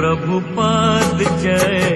प्रभुपाद जय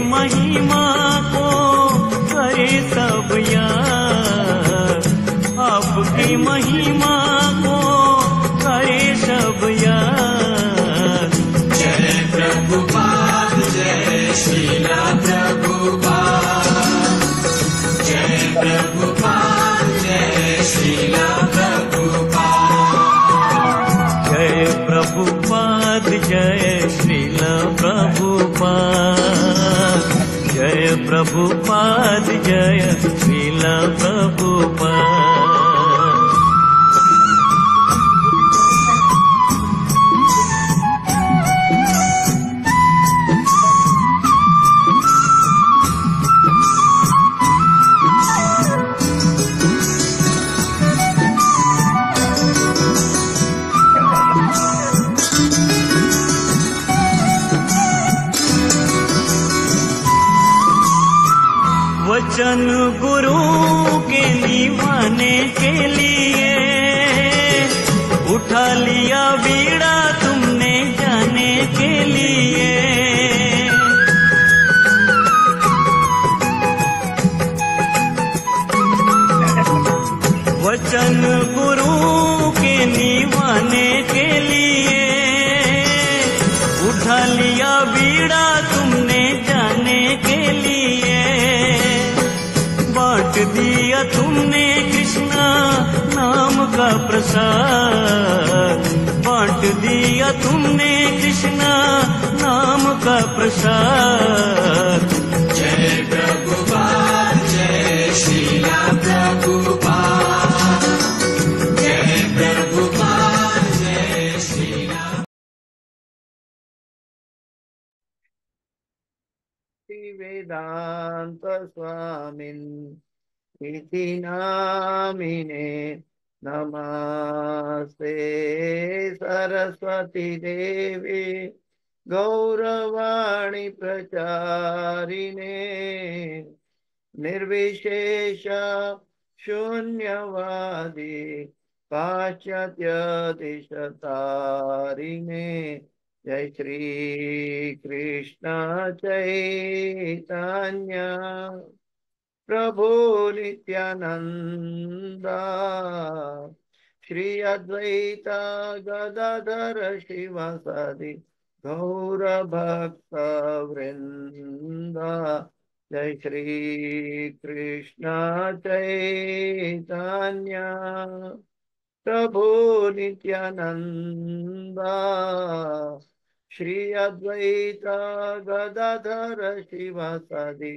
महिमा को करे सब याद प्रभुपाद जय श्रीला प्रभुपाद का प्रसाद बांट दिया तुमने कृष्णा नाम का प्रसाद जय प्रभु जय श्रीला प्रभु वेदांत स्वामी नामिने नमस्ते सरस्वती देवी गौरवाणी प्रचारिणे निर्विशेष शून्यवादी पाश्चात्य दिशतारिणे जय श्री कृष्ण चैतन्य प्रभो नित्यानन्द श्री अद्वैता गदाधर शिवसदि वृंद जय श्रीकृष्ण चैतन्य प्रभो Nityanand Shri Advaita Gadadhar शिवसदि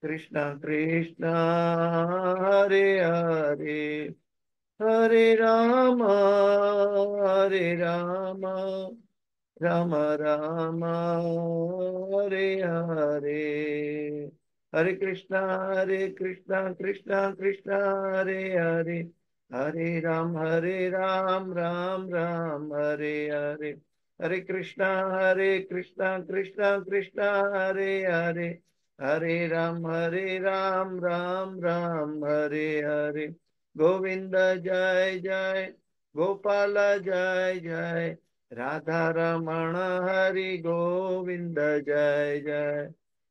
Krishna Krishna Hare Hare Hare Rama Hare Rama Rama Rama Hare Hare Hare Krishna Hare Krishna Krishna Krishna Hare Hare Hare Ram Hare Ram Ram Ram Hare Hare Hare Krishna Hare Krishna Krishna Krishna Hare Hare हरे राम हरे राम राम राम हरे हरे गोविंद जय जय गोपाल जय जय राधा रमण हरि गोविंद जय जय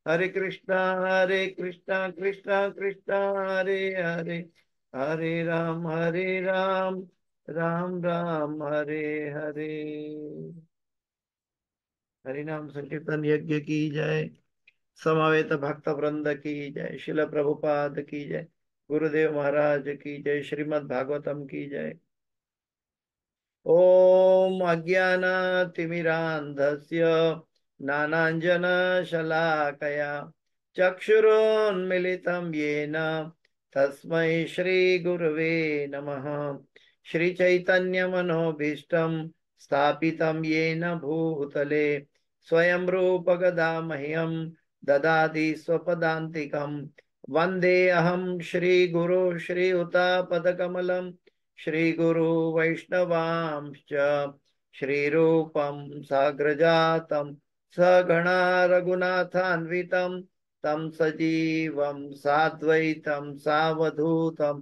हरे कृष्णा हरे कृष्णा कृष्णा कृष्णा हरे हरे हरे राम हरे राम राम राम हरे हरे हरे नाम संकीर्तन यज्ञ की जय समावेत भक्त वृंद की जय शिल प्रभुपाद की जय गुरुदेव महाराज की जय श्रीमद भागवतम की जय ओम अज्ञानतिमिरान्धस्य नानाञ्जनशलाकया चक्षुरोन्मिलितं येन तस्मै श्रीगुरवे नमः श्रीचैतन्यमनोभीष्टं स्थापितं येन भूतले स्वयं रूपगदा मह्यं ददाति स्वपदान्तिकम् वन्दे अहं श्रीगुरो श्री उतापदकमलम् श्रीगुरु वैष्णवांश्च श्रीरूपं साग्रजातं सगणा रघुनाथान्वितं तं सजीवं साद्वैतं सावधूतं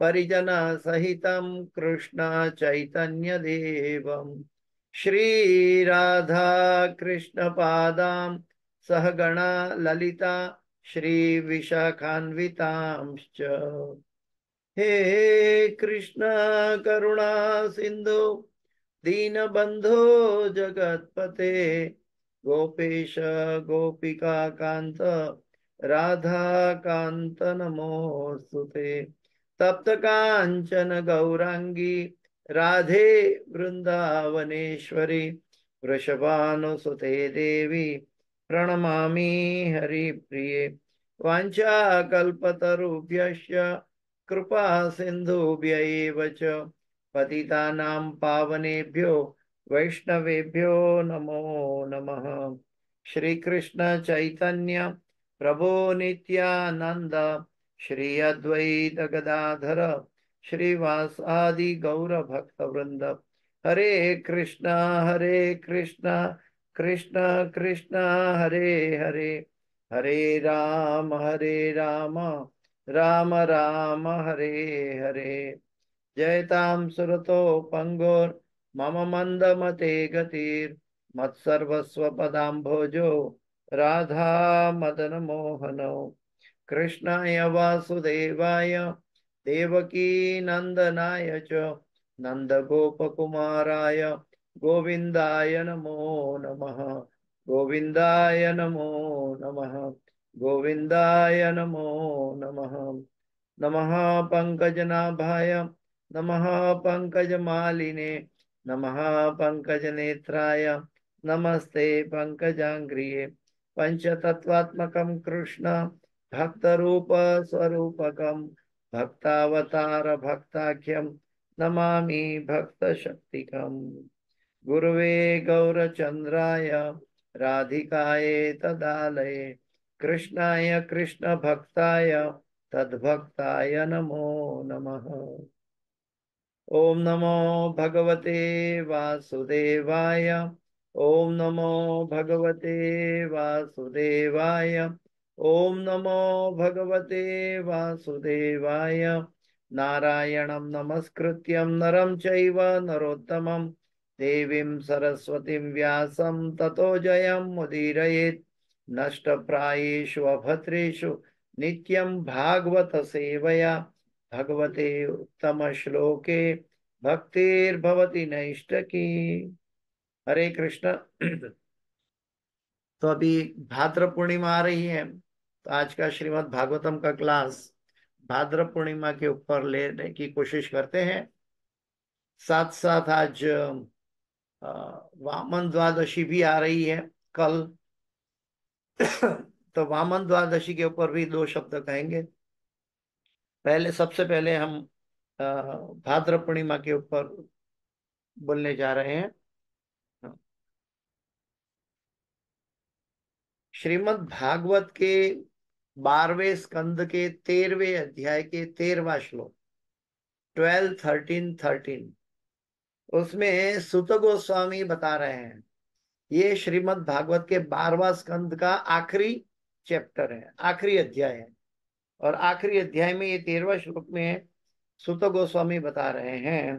परिजनसहितं कृष्णचैतन्यदेवं श्रीराधाकृष्णपादाम् सहगणा ललिता श्री श्रीविशाखान्वितांश्च हे कृष्ण करुणा सिंधु सिन्धो दीनबन्धो जगत्पते गोपेश गोपिकान्त राधाकान्त नमोऽस्तु ते कांचन गौरांगी राधे वृन्दावनेश्वरि वृषभानुसुते देवी प्रणमा हरिप्रि वाञ्छाकल्पतरुभ्यश्च कृपासिन्धुभ्य एव च पतितानां पावनेभ्यो वैष्णवेभ्यो नमो नमः श्रीकृष्णचैतन्य प्रभो नित्यानन्द श्री अद्वैतगदाधर श्रीवासादिगौरभक्तवृन्द हरे कृष्ण हरे कृष्ण कृष्ण कृष्ण हरे हरे हरे राम हरे राम राम राम हरे हरे जयताम सुरतो पंगोर मम मंद पदाम भोजो राधा मोहन कृष्णाय वासुदेवाय देवकी नंदनाय च नन्दगोपकुमाराय गोविंदय नमो नम गोविंदय नमो नम गोविंदय नमो नम नम पङ्कजनाभाय नमः नम पंकज पङ्कजनेत्राय नमस्ते पंकजांग्रिए पञ्चतत्त्वात्मकं कृष्ण भक्तरूपस्वरूपकं भक्ताख्यम नमा भक्तशक्तिकम् गुरवे गौरचन्द्राय राधिकाये तदालये कृष्णाय कृष्णभक्ताय तद्भक्ताय नमो नमः ॐ नमो भगवते वासुदेवाय ॐ नमो भगवते वासुदेवाय ॐ नमो भगवते वासुदेवाय नारायणं नमस्कृत्यं नरं चैव नरोत्तमम् देवीं सरस्वतीं व्यासं ततो जयं मुदीरयेत् नष्टप्रायेषु अभद्रेषु नित्यं भागवतसेवया भगवते उत्तमश्लोके भक्तिर्भवति नैष्टकी हरे कृष्ण तो अभी भाद्र पूर्णिमा आ रही है तो आज का श्रीमद् भागवतम का क्लास भाद्र पूर्णिमा के ऊपर लेने की कोशिश करते हैं साथ साथ आज वामन द्वादशी भी आ रही है कल तो वामन द्वादशी के ऊपर भी दो शब्द कहेंगे पहले सबसे पहले हम भाद्र पूर्णिमा के ऊपर बोलने जा रहे हैं श्रीमद् भागवत के बारहवें स्कंद के तेरहवें अध्याय के तेरवा श्लोक ट्वेल्व थर्टीन थर्टीन उसमें सुत गोस्वामी बता रहे हैं ये श्रीमद् भागवत के बारवा स्कंद का आखिरी चैप्टर है आखिरी अध्याय है और आखिरी अध्याय में ये तेरवा श्लोक में सुत गोस्वामी बता रहे हैं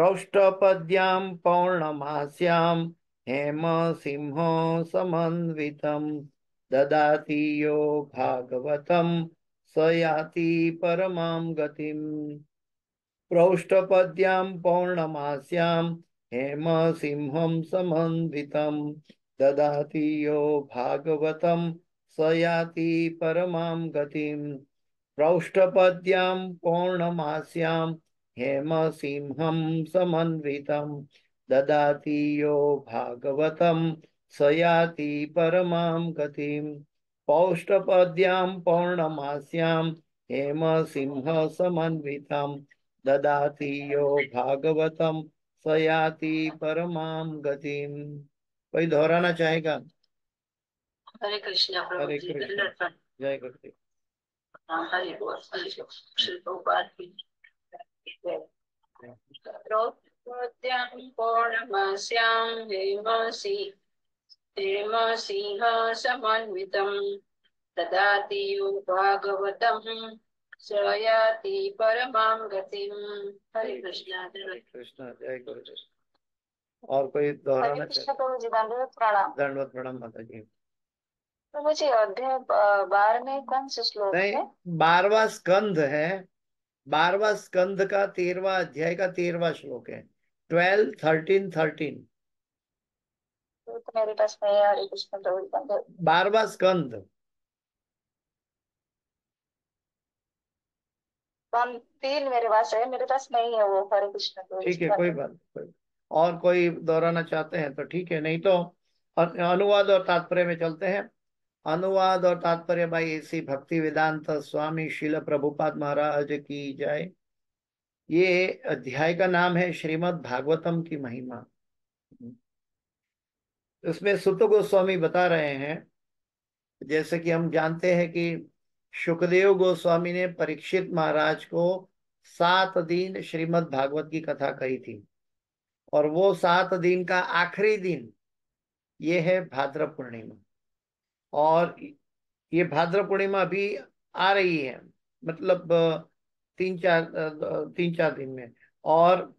पद्याम पौर्णमास्याम हेम सिंह समन्वितम ददाति यो भागवतम सयाति परमाम गतिम प्रौष्ठपद्यां पौर्णमास्यां हेमसिंहं समन्वितं ददाति यो भागवतं स याति परमां गतिं प्रौष्ठपद्यां पौर्णमास्यां हेमसिंहं समन्वितं ददाति यो भागवतं स याति परमां गतिं पौष्टपद्यां पौर्णमास्यां सिंह समन्वितं ददाति यो भागवतम सयाति परमाम गति कोई दोहराना चाहेगा हरे कृष्ण हरे कृष्ण जय कृष्ण पौर्णमस्यां देवसि देवसिंह समन्वितं ददाति यो भागवतम् और कोई दोहराना प्रणाम माता जी तो मुझे अध्याय बार में कौन से श्लोक है बारवा स्कंध है बारवा स्कंध का तेरवा अध्याय का तेरवा श्लोक है ट्वेल्व थर्टीन थर्टीन तो मेरे पास में बारवा स्कंध हम तीन मेरे पास है मेरे पास नहीं है वो हरे कृष्ण ठीक है कोई बात और कोई दोहराना चाहते हैं तो ठीक है नहीं तो अनुवाद और तात्पर्य में चलते हैं अनुवाद और तात्पर्य भाई ऐसी भक्ति वेदांत स्वामी शिल प्रभुपाद महाराज की जाए ये अध्याय का नाम है श्रीमद् भागवतम की महिमा इसमें सुत गोस्वामी बता रहे हैं जैसे कि हम जानते हैं कि सुखदेव गोस्वामी ने परीक्षित महाराज को सात दिन श्रीमद् भागवत की कथा कही थी और वो सात दिन का आखिरी दिन ये है भाद्र पूर्णिमा और ये भाद्र पूर्णिमा अभी आ रही है मतलब तीन चार तीन चार दिन में और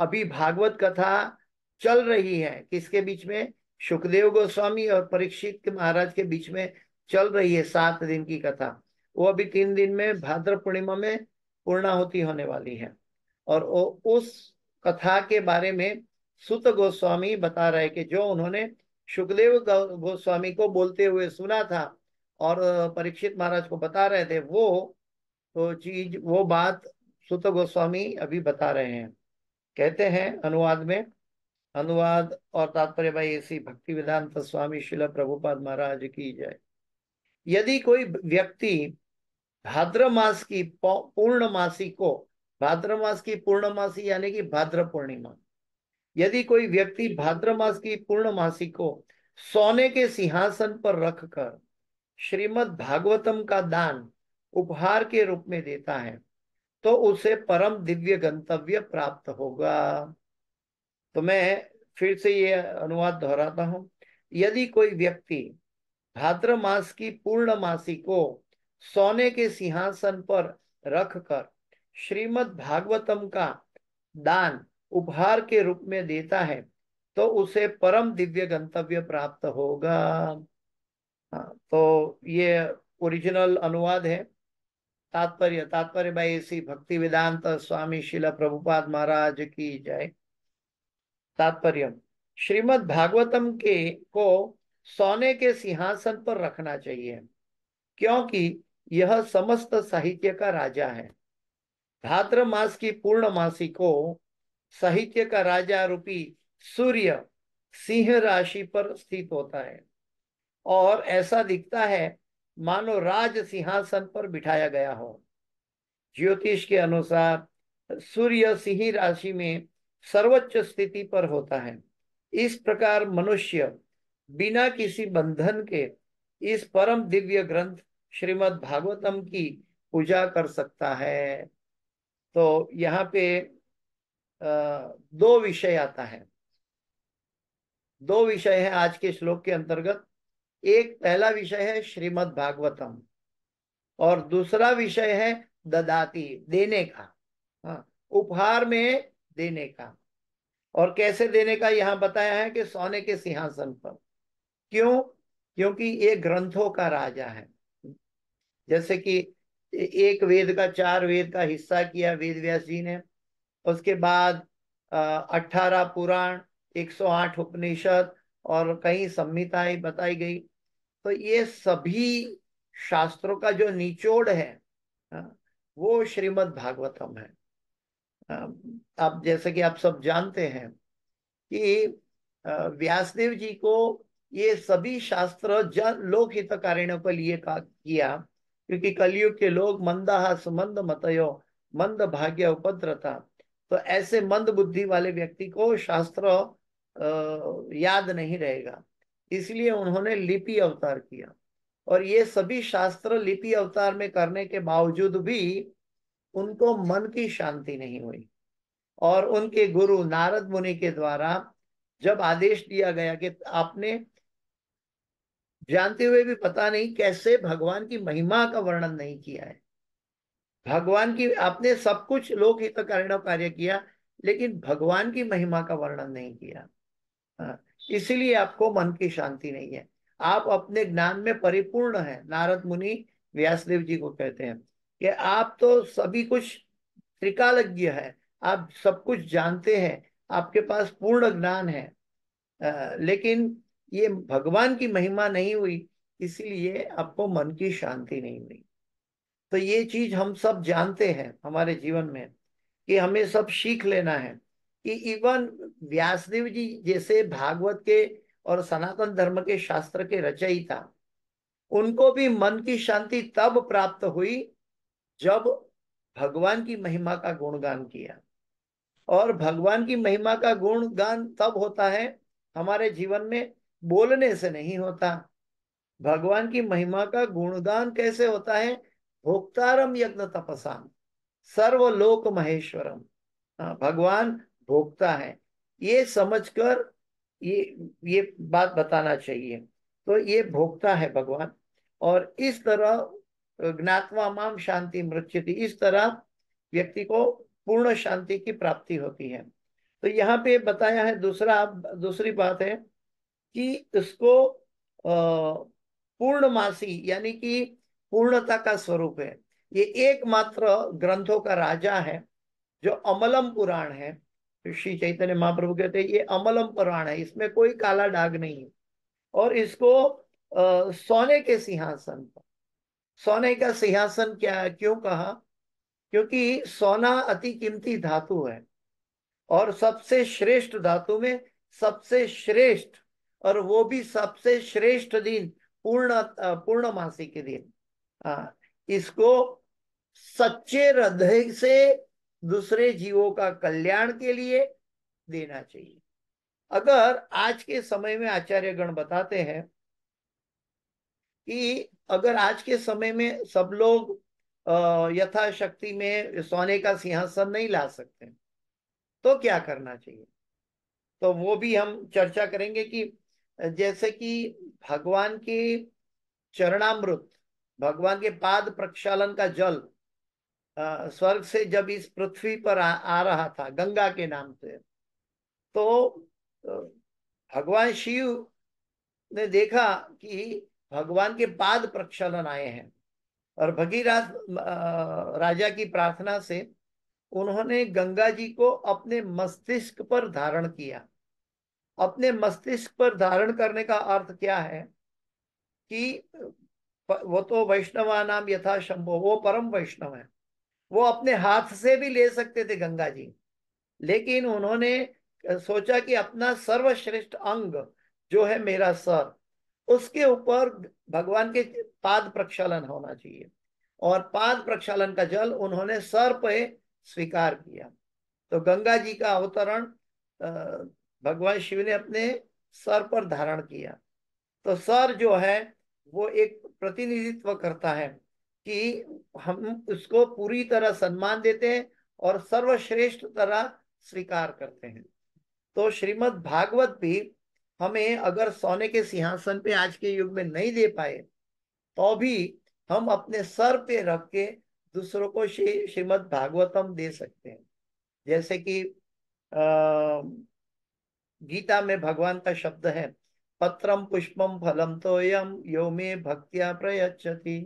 अभी भागवत कथा चल रही है किसके बीच में सुखदेव गोस्वामी और परीक्षित महाराज के बीच में चल रही है सात दिन की कथा वो अभी तीन दिन में भाद्र पूर्णिमा में पूर्णाहुति होने वाली है और वो उस कथा के बारे में सुत गोस्वामी बता रहे कि जो उन्होंने सुखदेव गोस्वामी को बोलते हुए सुना था और परीक्षित महाराज को बता रहे थे वो तो चीज वो बात सुत गोस्वामी अभी बता रहे हैं कहते हैं अनुवाद में अनुवाद और तात्पर्य भाई ऐसी भक्ति वेदांत स्वामी शिला प्रभुपाद महाराज की जय यदि कोई व्यक्ति भाद्र मास की पूर्णमासी को भाद्र मास की पूर्णमासी यानी कि भाद्र पूर्णिमा यदि कोई व्यक्ति भाद्र मास की पूर्णमासी को सोने के सिंहासन पर रखकर श्रीमद् भागवतम का दान उपहार के रूप में देता है तो उसे परम दिव्य गंतव्य प्राप्त होगा तो मैं फिर से ये अनुवाद दोहराता हूं यदि कोई व्यक्ति भाद्र मास की पूर्णमासी को सोने के सिंहासन पर रखकर श्रीमद् भागवतम का दान उपहार के रूप में देता है तो उसे परम दिव्य गंतव्य प्राप्त होगा हाँ, तो ये ओरिजिनल अनुवाद है तात्पर्य तात्पर्य भाई ऐसी भक्ति वेदांत स्वामी शिला प्रभुपाद महाराज की जय तात्पर्य श्रीमद् भागवतम के को सोने के सिंहासन पर रखना चाहिए क्योंकि यह समस्त साहित्य का राजा है भाद्र मास की पूर्णमासी को साहित्य का राजा रूपी सूर्य सिंह राशि पर स्थित होता है और ऐसा दिखता है मानो राज सिंहासन पर बिठाया गया हो ज्योतिष के अनुसार सूर्य सिंह राशि में सर्वोच्च स्थिति पर होता है इस प्रकार मनुष्य बिना किसी बंधन के इस परम दिव्य ग्रंथ श्रीमद् भागवतम की पूजा कर सकता है तो यहाँ पे दो विषय आता है दो विषय है आज के श्लोक के अंतर्गत एक पहला विषय है श्रीमद् भागवतम और दूसरा विषय है ददाती देने का हाँ, उपहार में देने का और कैसे देने का यहाँ बताया है कि सोने के सिंहासन पर क्यों क्योंकि ये ग्रंथों का राजा है जैसे कि एक वेद का चार वेद का हिस्सा किया वेद व्यास जी ने उसके बाद अठारह पुराण आठ उपनिषद और कई संहिताएं बताई गई तो ये सभी शास्त्रों का जो निचोड़ है वो श्रीमद् भागवतम है आप जैसे कि आप सब जानते हैं कि व्यासदेव जी को ये सभी शास्त्र जन लोक कारिणों के लिए का किया क्योंकि कलयुग के लोग मंदाहास मंद मतयो मंद भाग्य उपद्र था तो ऐसे मंद बुद्धि वाले व्यक्ति को शास्त्र याद नहीं रहेगा इसलिए उन्होंने लिपि अवतार किया और ये सभी शास्त्र लिपि अवतार में करने के बावजूद भी उनको मन की शांति नहीं हुई और उनके गुरु नारद मुनि के द्वारा जब आदेश दिया गया कि आपने जानते हुए भी पता नहीं कैसे भगवान की महिमा का वर्णन नहीं किया है भगवान की आपने सब कुछ लोक हित कारण कार्य किया लेकिन भगवान की महिमा का वर्णन नहीं किया हाँ, इसीलिए आपको मन की शांति नहीं है आप अपने ज्ञान में परिपूर्ण है नारद मुनि व्यासदेव जी को कहते हैं कि आप तो सभी कुछ त्रिकालज्ञ है आप सब कुछ जानते हैं आपके पास पूर्ण ज्ञान है आ, लेकिन ये भगवान की महिमा नहीं हुई इसीलिए आपको मन की शांति नहीं हुई तो ये चीज हम सब जानते हैं हमारे जीवन में कि हमें सब सीख लेना है कि इवन व्यासदेव जी जैसे भागवत के और सनातन धर्म के शास्त्र के रचयिता उनको भी मन की शांति तब प्राप्त हुई जब भगवान की महिमा का गुणगान किया और भगवान की महिमा का गुणगान तब होता है हमारे जीवन में बोलने से नहीं होता भगवान की महिमा का गुणगान कैसे होता है भोक्तारम यज्ञ तपसाम सर्वलोक महेश्वरम हाँ, भगवान भोक्ता है ये समझकर ये ये बात बताना चाहिए तो ये भोगता है भगवान और इस तरह ज्ञातवा माम शांति मृत्यु इस तरह व्यक्ति को पूर्ण शांति की प्राप्ति होती है तो यहाँ पे बताया है दूसरा दूसरी बात है कि इसको पूर्णमासी यानी कि पूर्णता का स्वरूप है ये एकमात्र ग्रंथों का राजा है जो अमलम पुराण है श्री चैतन्य महाप्रभु कहते हैं ये अमलम पुराण है इसमें कोई काला डाग नहीं है और इसको आ, सोने के सिंहासन पर सोने का सिंहासन क्या क्यों कहा क्योंकि सोना अति कीमती धातु है और सबसे श्रेष्ठ धातु में सबसे श्रेष्ठ और वो भी सबसे श्रेष्ठ दिन पूर्ण पूर्णमासी के दिन आ, इसको सच्चे हृदय से दूसरे जीवों का कल्याण के लिए देना चाहिए अगर आज के समय में आचार्य गण बताते हैं कि अगर आज के समय में सब लोग यथाशक्ति में सोने का सिंहासन नहीं ला सकते तो क्या करना चाहिए तो वो भी हम चर्चा करेंगे कि जैसे कि भगवान के चरणामृत भगवान के पाद प्रक्षालन का जल स्वर्ग से जब इस पृथ्वी पर आ, आ रहा था गंगा के नाम से तो भगवान शिव ने देखा कि भगवान के पाद प्रक्षालन आए हैं और भगीरथ राजा की प्रार्थना से उन्होंने गंगा जी को अपने मस्तिष्क पर धारण किया अपने मस्तिष्क पर धारण करने का अर्थ क्या है कि वो तो वैष्णवा नाम यथा शंभो वो परम वैष्णव है वो अपने हाथ से भी ले सकते थे गंगा जी लेकिन उन्होंने सोचा कि अपना सर्वश्रेष्ठ अंग जो है मेरा सर उसके ऊपर भगवान के पाद प्रक्षालन होना चाहिए और पाद प्रक्षालन का जल उन्होंने सर पे स्वीकार किया तो गंगा जी का अवतरण भगवान शिव ने अपने सर पर धारण किया तो सर जो है वो एक प्रतिनिधित्व करता है कि हम उसको पूरी तरह सम्मान देते हैं और सर्वश्रेष्ठ तरह स्वीकार करते हैं तो श्रीमद् भागवत भी हमें अगर सोने के सिंहासन पे आज के युग में नहीं दे पाए तो भी हम अपने सर पे रख के दूसरों को श्रीमद भागवतम दे सकते हैं जैसे कि अः गीता में भगवान का शब्द है पत्रम पुष्पम फलम तो यम यो मे भक्तिया प्रयचती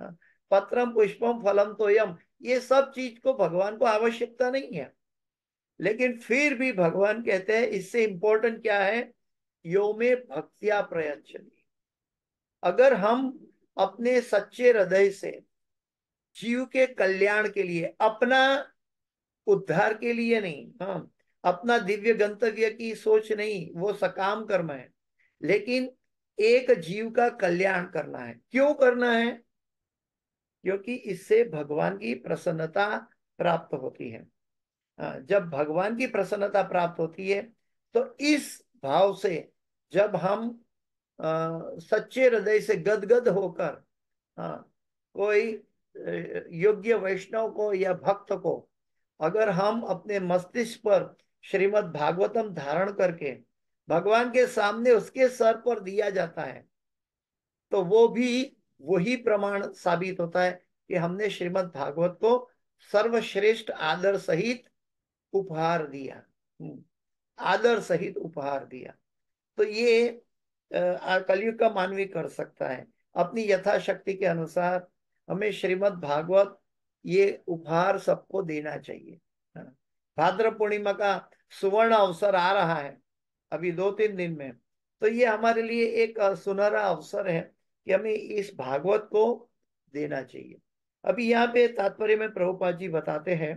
हाँ, पत्रम पुष्पम फलम तो यम ये सब चीज को भगवान को आवश्यकता नहीं है लेकिन फिर भी भगवान कहते हैं इससे इंपॉर्टेंट क्या है मे भक्तिया प्रयचती अगर हम अपने सच्चे हृदय से जीव के कल्याण के लिए अपना उद्धार के लिए नहीं हाँ अपना दिव्य गंतव्य की सोच नहीं वो सकाम कर्म है लेकिन एक जीव का कल्याण करना है क्यों करना है क्योंकि इससे भगवान की प्रसन्नता प्राप्त होती है जब भगवान की प्रसन्नता प्राप्त होती है तो इस भाव से जब हम आ, सच्चे हृदय से गदगद होकर आ, कोई योग्य वैष्णव को या भक्त को अगर हम अपने मस्तिष्क पर श्रीमद् भागवतम धारण करके भगवान के सामने उसके सर पर दिया जाता है तो वो भी वही प्रमाण साबित होता है कि हमने श्रीमद् भागवत को सर्वश्रेष्ठ आदर सहित उपहार दिया हम्म, आदर सहित उपहार दिया तो ये कलयुग का मानवी कर सकता है अपनी यथाशक्ति के अनुसार हमें श्रीमद् भागवत ये उपहार सबको देना चाहिए भाद्र पूर्णिमा का सुवर्ण अवसर आ रहा है अभी दो तीन दिन में तो ये हमारे लिए एक सुनहरा अवसर है कि हमें इस भागवत को देना चाहिए अभी यहाँ पे तात्पर्य में प्रभुपाद जी बताते हैं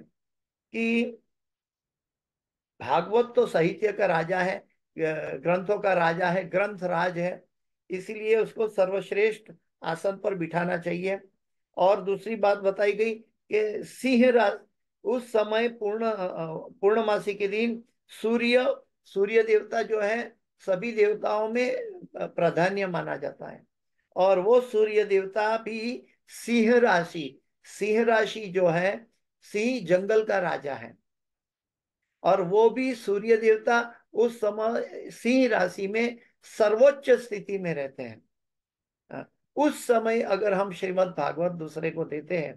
कि भागवत तो साहित्य का राजा है ग्रंथों का राजा है ग्रंथ राज है इसीलिए उसको सर्वश्रेष्ठ आसन पर बिठाना चाहिए और दूसरी बात बताई गई कि सिंह उस समय पूर्ण पूर्णमासी के दिन सूर्य सूर्य देवता जो है सभी देवताओं में प्राधान्य माना जाता है और वो सूर्य देवता भी सिंह राशि सिंह राशि जो है सिंह जंगल का राजा है और वो भी सूर्य देवता उस समय सिंह राशि में सर्वोच्च स्थिति में रहते हैं उस समय अगर हम श्रीमद् भागवत दूसरे को देते हैं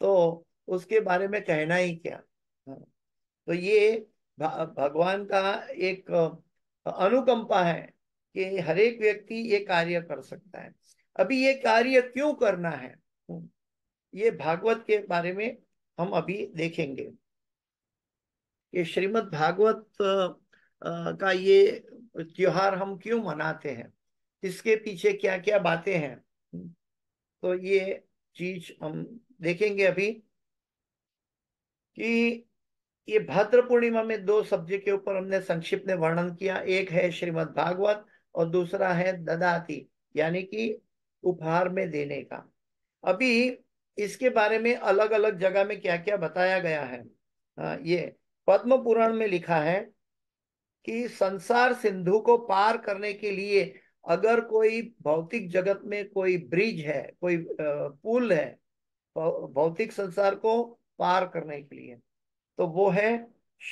तो उसके बारे में कहना ही क्या हाँ। तो ये भगवान का एक अनुकंपा है कि हर एक व्यक्ति ये कार्य कर सकता है अभी ये कार्य क्यों करना है हाँ। ये भागवत के बारे में हम अभी देखेंगे ये श्रीमद् भागवत का ये त्योहार हम क्यों मनाते हैं इसके पीछे क्या क्या बातें हैं हाँ। तो ये चीज हम देखेंगे अभी कि ये भद्र पूर्णिमा में दो सब्जेक्ट के ऊपर हमने संक्षिप्त में वर्णन किया एक है श्रीमद भागवत और दूसरा है ददाती यानी कि उपहार में देने का अभी इसके बारे में अलग अलग जगह में क्या क्या बताया गया है आ, ये पद्म पुराण में लिखा है कि संसार सिंधु को पार करने के लिए अगर कोई भौतिक जगत में कोई ब्रिज है कोई पुल है भौतिक संसार को पार करने के लिए तो वो है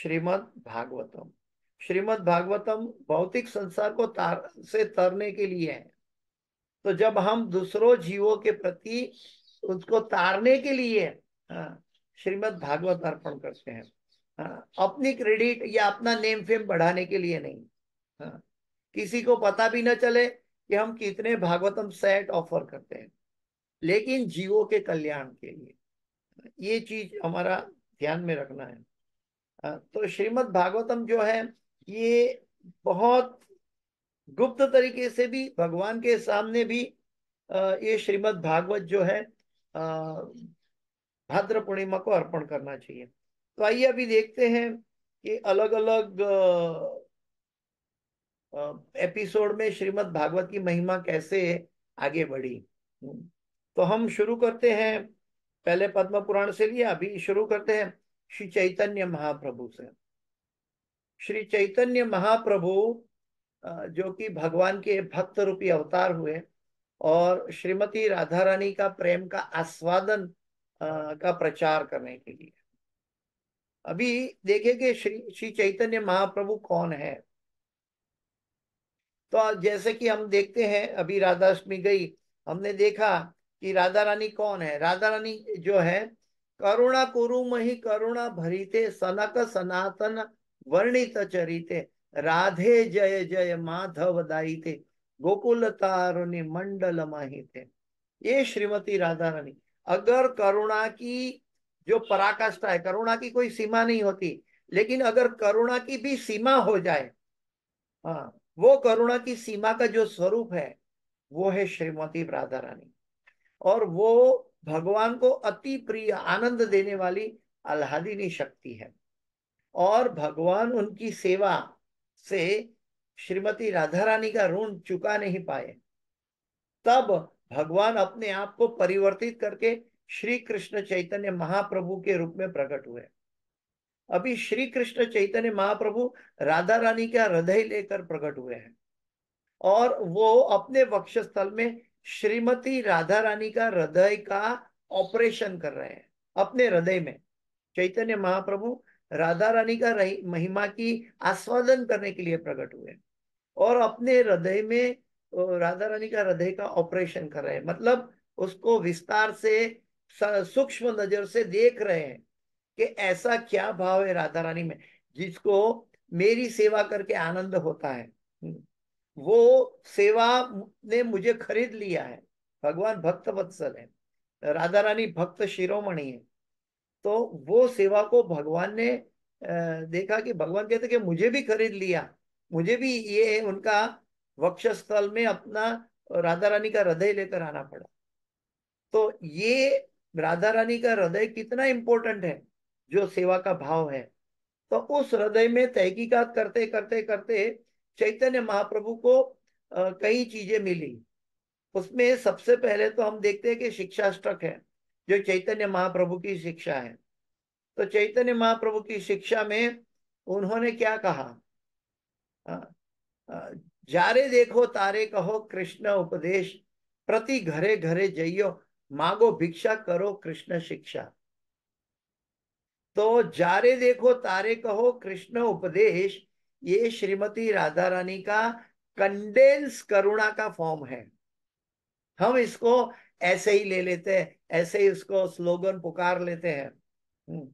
श्रीमद भागवतम श्रीमद भागवतम भौतिक संसार को तार से तरने के लिए है तो जब हम दूसरों जीवों के प्रति उसको तारने के लिए हाँ, श्रीमद् श्रीमद भागवत अर्पण करते हैं हाँ, अपनी क्रेडिट या अपना नेम फेम बढ़ाने के लिए नहीं हाँ, किसी को पता भी ना चले कि हम कितने भागवतम सेट ऑफर करते हैं लेकिन जीवों के कल्याण के लिए ये चीज हमारा ध्यान में रखना है तो श्रीमद् भागवतम जो है ये बहुत गुप्त तरीके से भी भगवान के सामने भी ये श्रीमद् भागवत जो है भाद्र पूर्णिमा को अर्पण करना चाहिए तो आइए अभी देखते हैं कि अलग अलग एपिसोड में श्रीमद् भागवत की महिमा कैसे आगे बढ़ी तो हम शुरू करते हैं पहले पद्म पुराण से लिया अभी शुरू करते हैं श्री चैतन्य महाप्रभु से श्री चैतन्य महाप्रभु जो कि भगवान के भक्त रूपी अवतार हुए और श्रीमती राधा रानी का प्रेम का आस्वादन का प्रचार करने के लिए अभी देखे कि श्री श्री चैतन्य महाप्रभु कौन है तो जैसे कि हम देखते हैं अभी राधाष्टमी गई हमने देखा कि राधा रानी कौन है राधा रानी जो है करुणा मही करुणा भरीते सनक सनातन वर्णित चरिते राधे जय जय माधव दाई थे गोकुल तारुणी मंडल थे ये श्रीमती राधा रानी अगर करुणा की जो पराकाष्ठा है करुणा की कोई सीमा नहीं होती लेकिन अगर करुणा की भी सीमा हो जाए हाँ वो करुणा की सीमा का जो स्वरूप है वो है श्रीमती राधा रानी और वो भगवान को अति प्रिय आनंद देने वाली आल्हादिनी शक्ति है और भगवान उनकी सेवा से श्रीमती राधा रानी का ऋण चुका नहीं पाए तब भगवान अपने आप को परिवर्तित करके श्री कृष्ण चैतन्य महाप्रभु के रूप में प्रकट हुए अभी श्री कृष्ण चैतन्य महाप्रभु राधा रानी का हृदय लेकर प्रकट हुए हैं और वो अपने वक्षस्थल में श्रीमती राधा रानी का हृदय का ऑपरेशन कर रहे हैं अपने हृदय में चैतन्य महाप्रभु राधा रानी का रही, महिमा की आस्वादन करने के लिए प्रकट हुए और अपने हृदय में राधा रानी का हृदय का ऑपरेशन कर रहे हैं मतलब उसको विस्तार से सूक्ष्म नजर से देख रहे हैं कि ऐसा क्या भाव है राधा रानी में जिसको मेरी सेवा करके आनंद होता है हम्म। वो सेवा ने मुझे खरीद लिया है भगवान भक्त वत्सल है राधा रानी भक्त शिरोमणि है तो वो सेवा को भगवान ने देखा कि भगवान कहते कि मुझे भी खरीद लिया मुझे भी ये उनका वक्षस्थल में अपना राधा रानी का हृदय लेकर आना पड़ा तो ये राधा रानी का हृदय कितना इंपॉर्टेंट है जो सेवा का भाव है तो उस हृदय में तहकीकात करते करते करते चैतन्य महाप्रभु को कई चीजें मिली उसमें सबसे पहले तो हम देखते हैं कि स्ट्रक है जो चैतन्य महाप्रभु की शिक्षा है तो चैतन्य महाप्रभु की शिक्षा में उन्होंने क्या कहा जारे देखो तारे कहो कृष्ण उपदेश प्रति घरे घरे जइयो मांगो भिक्षा करो कृष्ण शिक्षा तो जारे देखो तारे कहो कृष्ण उपदेश ये श्रीमती राधा रानी का कंडेंस करुणा का फॉर्म है हम इसको ऐसे ही ले लेते हैं ऐसे ही उसको स्लोगन पुकार लेते हैं हम्म,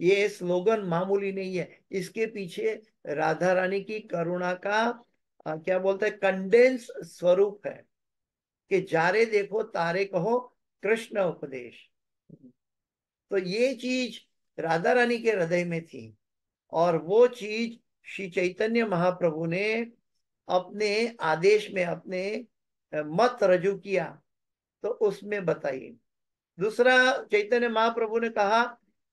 ये स्लोगन मामूली नहीं है इसके पीछे राधा रानी की करुणा का आ, क्या बोलते हैं कंडेंस स्वरूप है कि जारे देखो तारे कहो कृष्ण उपदेश तो ये चीज राधा रानी के हृदय में थी और वो चीज श्री चैतन्य महाप्रभु ने अपने आदेश में अपने मत रजू किया तो उसमें बताइए दूसरा चैतन्य महाप्रभु ने कहा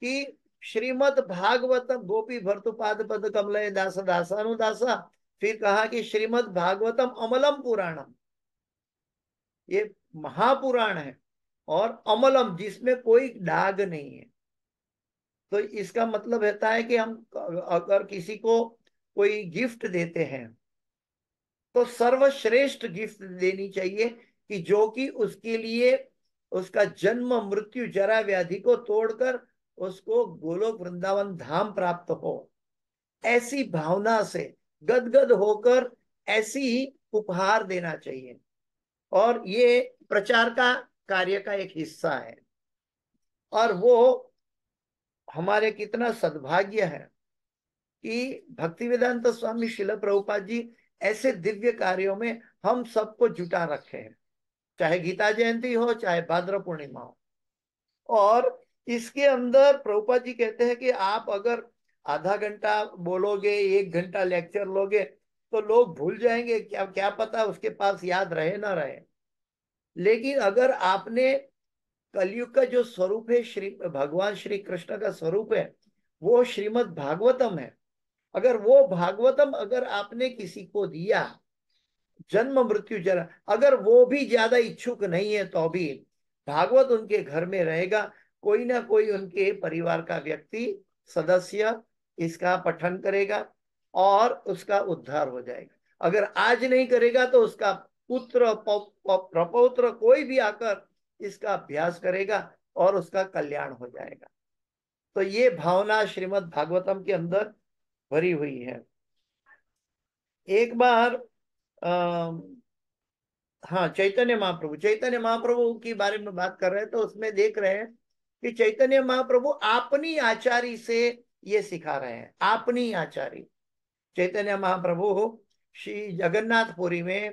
कि श्रीमद भागवत गोपी भरतुपाद पद कमल दास दासानुदासा फिर कहा कि श्रीमद भागवतम अमलम पुराणम ये महापुराण है और अमलम जिसमें कोई दाग नहीं है तो इसका मतलब रहता है कि हम अगर किसी को कोई गिफ्ट देते हैं तो सर्वश्रेष्ठ गिफ्ट देनी चाहिए कि जो कि उसके लिए उसका जन्म मृत्यु जरा व्याधि को तोड़कर उसको गोलोक वृंदावन धाम प्राप्त हो ऐसी भावना से गदगद होकर ऐसी ही उपहार देना चाहिए और ये प्रचार का कार्य का एक हिस्सा है और वो हमारे कितना सद्भाग्य है कि भक्ति वेदांत स्वामी शिल प्रभुपाद जी ऐसे दिव्य कार्यों में हम सबको जुटा रखे हैं चाहे गीता जयंती हो चाहे भाद्र पूर्णिमा हो और इसके अंदर प्रभुपाद जी कहते हैं कि आप अगर आधा घंटा बोलोगे एक घंटा लेक्चर लोगे तो लोग भूल जाएंगे क्या क्या पता उसके पास याद रहे ना रहे लेकिन अगर आपने कलयुग का जो स्वरूप है श्री भगवान श्री कृष्ण का स्वरूप है वो श्रीमद भागवतम है अगर वो भागवतम अगर आपने किसी को दिया जन्म मृत्यु जरा अगर वो भी ज्यादा इच्छुक नहीं है तो भी भागवत उनके घर में रहेगा कोई ना कोई उनके परिवार का व्यक्ति सदस्य इसका पठन करेगा और उसका उद्धार हो जाएगा अगर आज नहीं करेगा तो उसका पुत्र प्रपौत्र कोई भी आकर इसका अभ्यास करेगा और उसका कल्याण हो जाएगा तो ये भावना श्रीमद भागवतम के अंदर भरी हुई है एक बार अः हाँ चैतन्य महाप्रभु चैतन्य महाप्रभु के बारे में बात कर रहे हैं तो उसमें देख रहे हैं कि चैतन्य महाप्रभु अपनी आचारी से ये सिखा रहे हैं अपनी आचारी चैतन्य महाप्रभु श्री जगन्नाथपुरी में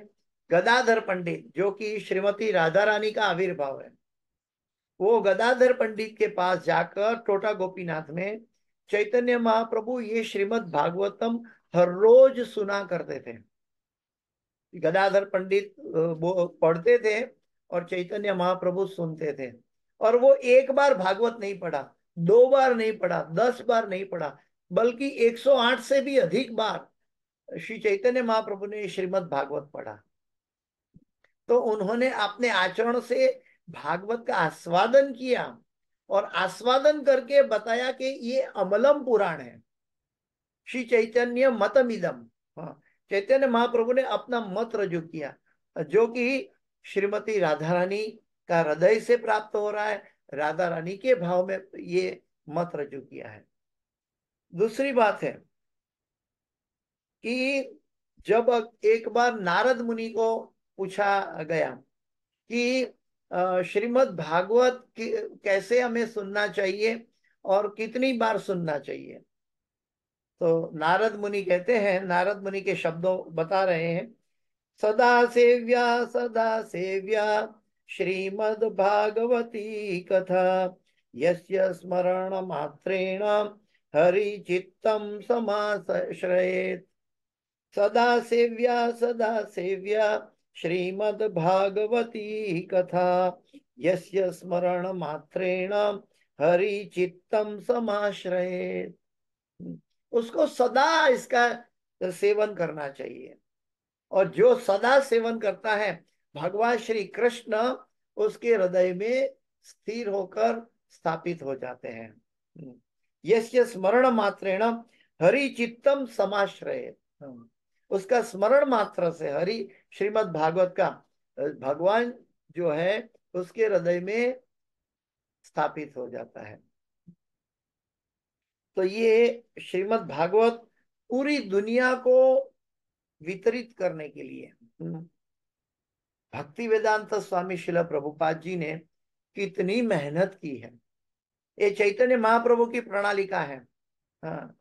गदाधर पंडित जो कि श्रीमती राधा रानी का आविर्भाव है वो गदाधर पंडित के पास जाकर टोटा गोपीनाथ में चैतन्य महाप्रभु ये श्रीमद भागवतम हर रोज सुना करते थे गदाधर पंडित पढ़ते थे और चैतन्य महाप्रभु सुनते थे और वो एक बार भागवत नहीं पढ़ा दो बार नहीं पढ़ा दस बार नहीं पढ़ा बल्कि 108 से भी अधिक बार श्री चैतन्य महाप्रभु ने श्रीमद भागवत पढ़ा तो उन्होंने अपने आचरण से भागवत का आस्वादन किया और आस्वादन करके बताया कि ये अमलम पुराण है श्री चैतन्य मतमिदम हाँ चैतन्य महाप्रभु ने अपना मत रजू किया जो कि श्रीमती राधा रानी का हृदय से प्राप्त हो रहा है राधा रानी के भाव में ये मत रजू किया है दूसरी बात है कि जब एक बार नारद मुनि को पूछा गया कि श्रीमद् भागवत कैसे हमें सुनना चाहिए और कितनी बार सुनना चाहिए तो नारद मुनि कहते हैं नारद मुनि के शब्दों बता रहे हैं सदा सेव्या सदा सेव्या श्रीमद् भागवती कथा यस्य स्मरण मात्रेण हरि चित्तम समाश्रयेत सदा सेव्या सदा सेव्या श्रीमद्भागवती कथा यस्य हरि चित्तम समाश्रय उसको सदा इसका सेवन करना चाहिए और जो सदा सेवन करता है भगवान श्री कृष्ण उसके हृदय में स्थिर होकर स्थापित हो जाते हैं यश स्मरण मात्रेण हरि चित्तम समाश्रय उसका स्मरण मात्र से हरि श्रीमद् भागवत का भगवान जो है उसके हृदय में स्थापित हो जाता है तो ये श्रीमद् भागवत पूरी दुनिया को वितरित करने के लिए हम्म, भक्ति वेदांत स्वामी शिला प्रभुपाद जी ने कितनी मेहनत की है ये चैतन्य महाप्रभु की प्रणालिका है हाँ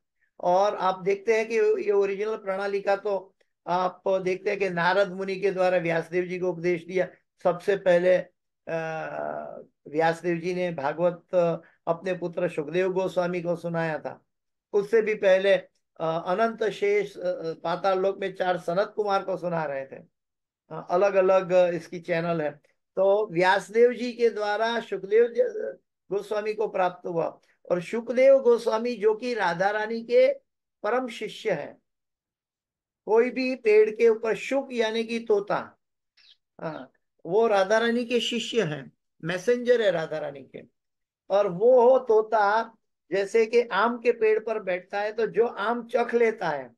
और आप देखते हैं कि ये ओरिजिनल प्रणालिका तो आप देखते हैं कि नारद मुनि के द्वारा व्यासदेव जी को उपदेश दिया सबसे पहले व्यासदेव जी ने भागवत अपने पुत्र सुखदेव गोस्वामी को सुनाया था उससे भी पहले अनंत शेष पाताल लोक में चार सनत कुमार को सुना रहे थे अलग अलग इसकी चैनल है तो व्यासदेव जी के द्वारा सुखदेव गोस्वामी को प्राप्त हुआ और सुखदेव गोस्वामी जो कि राधा रानी के परम शिष्य हैं कोई भी पेड़ के ऊपर शुक यानी कि तोता हाँ, वो राधा रानी के शिष्य है मैसेंजर है राधा रानी के और वो तोता जैसे कि आम के पेड़ पर बैठता है तो जो आम चख लेता है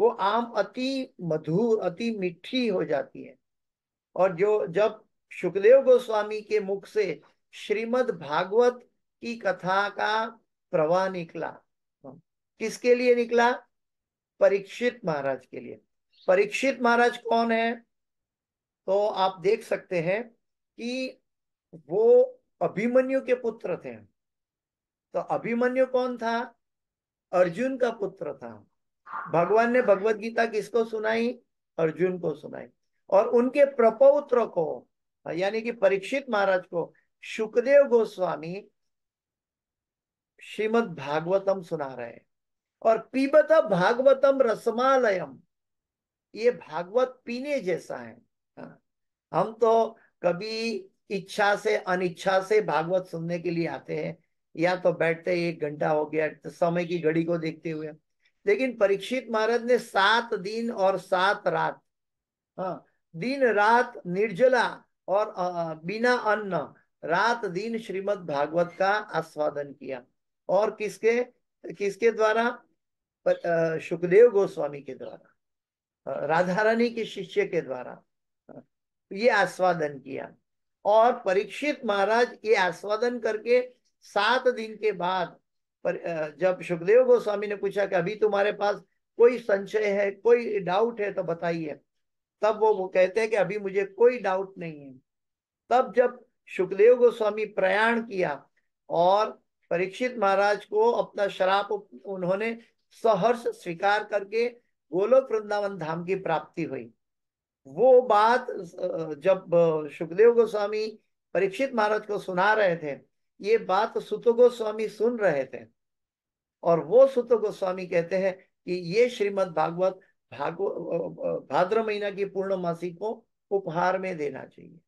वो आम अति मधुर अति मीठी हो जाती है और जो जब सुखदेव गोस्वामी के मुख से श्रीमद् भागवत की कथा का प्रवाह निकला किसके लिए निकला परीक्षित महाराज के लिए परीक्षित महाराज कौन है तो आप देख सकते हैं कि वो अभिमन्यु के पुत्र थे तो अभिमन्यु कौन था अर्जुन का पुत्र था भगवान ने भगवत गीता किसको सुनाई अर्जुन को सुनाई और उनके प्रपौत्र को यानी कि परीक्षित महाराज को सुखदेव गोस्वामी श्रीमद भागवतम सुना रहे हैं और पीबत भागवतम रसमालयम ये भागवत पीने जैसा है हाँ। हम तो कभी इच्छा से अनिच्छा से भागवत सुनने के लिए आते हैं या तो बैठते एक घंटा हो गया तो समय की घड़ी को देखते हुए लेकिन परीक्षित महाराज ने सात दिन और सात रात हाँ दिन रात निर्जला और बिना अन्न रात दिन श्रीमद् भागवत का आस्वादन किया और किसके किसके द्वारा पर सुखदेव गोस्वामी के द्वारा राधा रानी के शिष्य के द्वारा ये आस्वादन किया और परीक्षित महाराज ये आस्वादन करके सात दिन के बाद पर जब सुखदेव गोस्वामी ने पूछा कि अभी तुम्हारे पास कोई संशय है कोई डाउट है तो बताइए तब वो वो कहते हैं कि अभी मुझे कोई डाउट नहीं है तब जब सुखदेव गोस्वामी प्रयाण किया और परीक्षित महाराज को अपना शराप उन्होंने सहर्ष स्वीकार करके गोलोक वृंदावन धाम की प्राप्ति हुई वो बात जब सुखदेव गोस्वामी परीक्षित महाराज को सुना रहे थे ये बात सुत गोस्वामी सुन रहे थे और वो सुत गोस्वामी कहते हैं कि ये श्रीमद भागवत भागव भाद्र महीना की पूर्णमासी को उपहार में देना चाहिए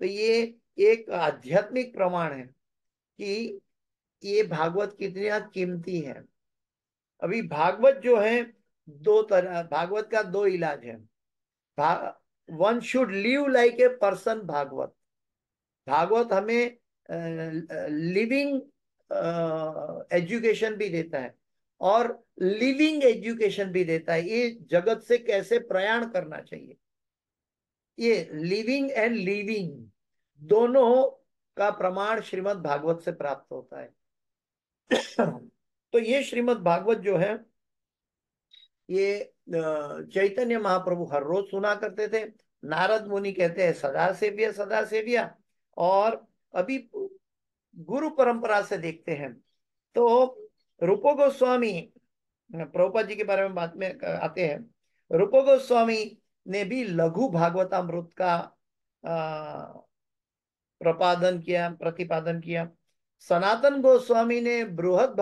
तो ये एक आध्यात्मिक प्रमाण है कि ये भागवत कितनी कीमती है अभी भागवत जो है दो तरह भागवत का दो इलाज है one should live like a person Bhagwat Bhagwat हमें लिविंग एजुकेशन भी देता है और लिविंग एजुकेशन भी देता है ये जगत से कैसे प्रयाण करना चाहिए ये लिविंग एंड लिविंग दोनों का प्रमाण श्रीमद् भागवत से प्राप्त होता है तो ये श्रीमद् भागवत जो है ये चैतन्य महाप्रभु हर रोज सुना करते थे नारद मुनि कहते हैं सदा सेव्य सदा सेव्या और अभी गुरु परंपरा से देखते हैं तो रूपो गोस्वामी प्रभुपा जी के बारे में बात में आते हैं रूपो गोस्वामी ने भी लघु भागवतामृत का प्रपादन किया प्रतिपादन किया सनातन गोस्वामी ने बृहद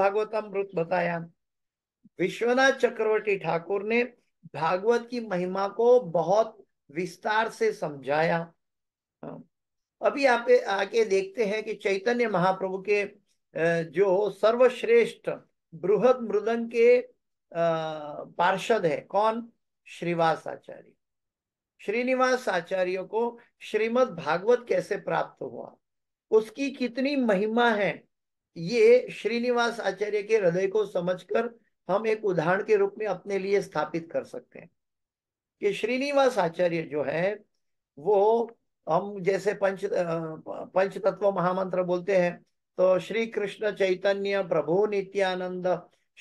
वृत बताया विश्वनाथ चक्रवर्ती ठाकुर ने भागवत की महिमा को बहुत विस्तार से समझाया अभी आप आगे देखते हैं कि चैतन्य महाप्रभु के जो सर्वश्रेष्ठ बृहद मृदंग के पार्षद है कौन श्रीवास आचार्य श्रीनिवास आचार्य को श्रीमद भागवत कैसे प्राप्त हुआ उसकी कितनी महिमा है ये श्रीनिवास आचार्य के हृदय को समझकर हम एक उदाहरण के रूप में अपने लिए स्थापित कर सकते हैं कि श्रीनिवास आचार्य जो है वो हम जैसे पंच पंच तत्व महामंत्र बोलते हैं तो श्री कृष्ण चैतन्य प्रभु नित्यानंद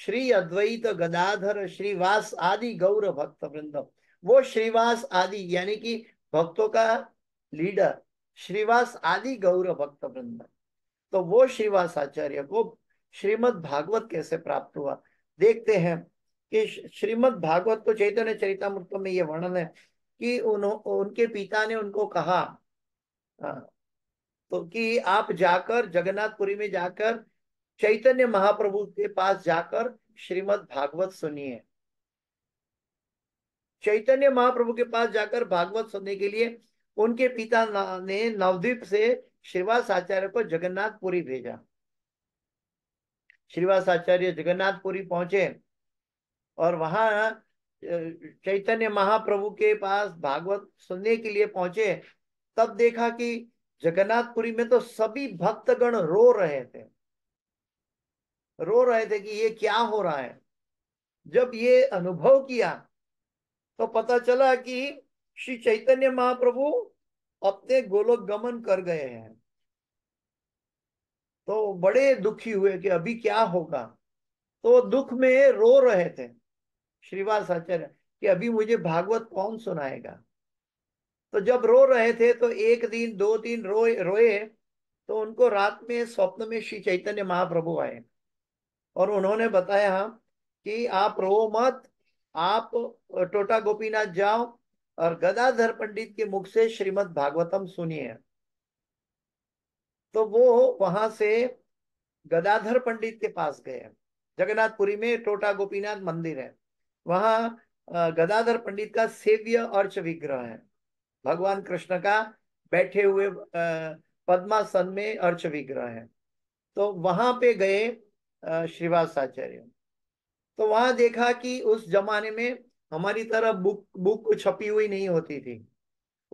श्री अद्वैत गदाधर श्रीवास आदि गौर भक्त वृंद वो श्रीवास आदि यानी कि भक्तों का लीडर श्रीवास आदि गौर भक्त वृंद तो वो श्रीवास आचार्य को श्रीमद भागवत कैसे प्राप्त हुआ देखते हैं कि श्रीमद भागवत को चैतन्य चरितमृत में ये वर्णन है कि उनके पिता ने उनको कहा हाँ, तो कि आप जाकर जगन्नाथपुरी में जाकर चैतन्य महाप्रभु के पास जाकर श्रीमद भागवत सुनिए चैतन्य महाप्रभु के पास जाकर भागवत सुनने के लिए उनके पिता ने नवद्वीप से श्रीवास आचार्य को जगन्नाथपुरी भेजा श्रीवास आचार्य जगन्नाथपुरी पहुंचे और वहां चैतन्य महाप्रभु के पास भागवत सुनने के लिए पहुंचे तब देखा कि जगन्नाथपुरी में तो सभी भक्तगण रो रहे थे रो रहे थे कि ये क्या हो रहा है जब ये अनुभव किया तो पता चला कि श्री चैतन्य महाप्रभु अपने गोलोक गमन कर गए हैं तो बड़े दुखी हुए कि अभी क्या होगा तो दुख में रो रहे थे श्रीवास आचार्य कि अभी मुझे भागवत कौन सुनाएगा तो जब रो रहे थे तो एक दिन दो दिन रो रोए तो उनको रात में स्वप्न में श्री चैतन्य महाप्रभु आए और उन्होंने बताया कि आप रो मत आप टोटा गोपीनाथ जाओ और गदाधर पंडित के मुख से श्रीमद भागवतम सुनिए तो वो वहां से गदाधर पंडित के पास गए जगन्नाथपुरी में टोटा गोपीनाथ मंदिर है वहां गदाधर पंडित का सेव्य अर्च विग्रह है भगवान कृष्ण का बैठे हुए पद्मासन में अर्च विग्रह है तो वहां पे गए श्रीवासाचार्य तो वहां देखा कि उस जमाने में हमारी तरह बुक बुक छपी हुई नहीं होती थी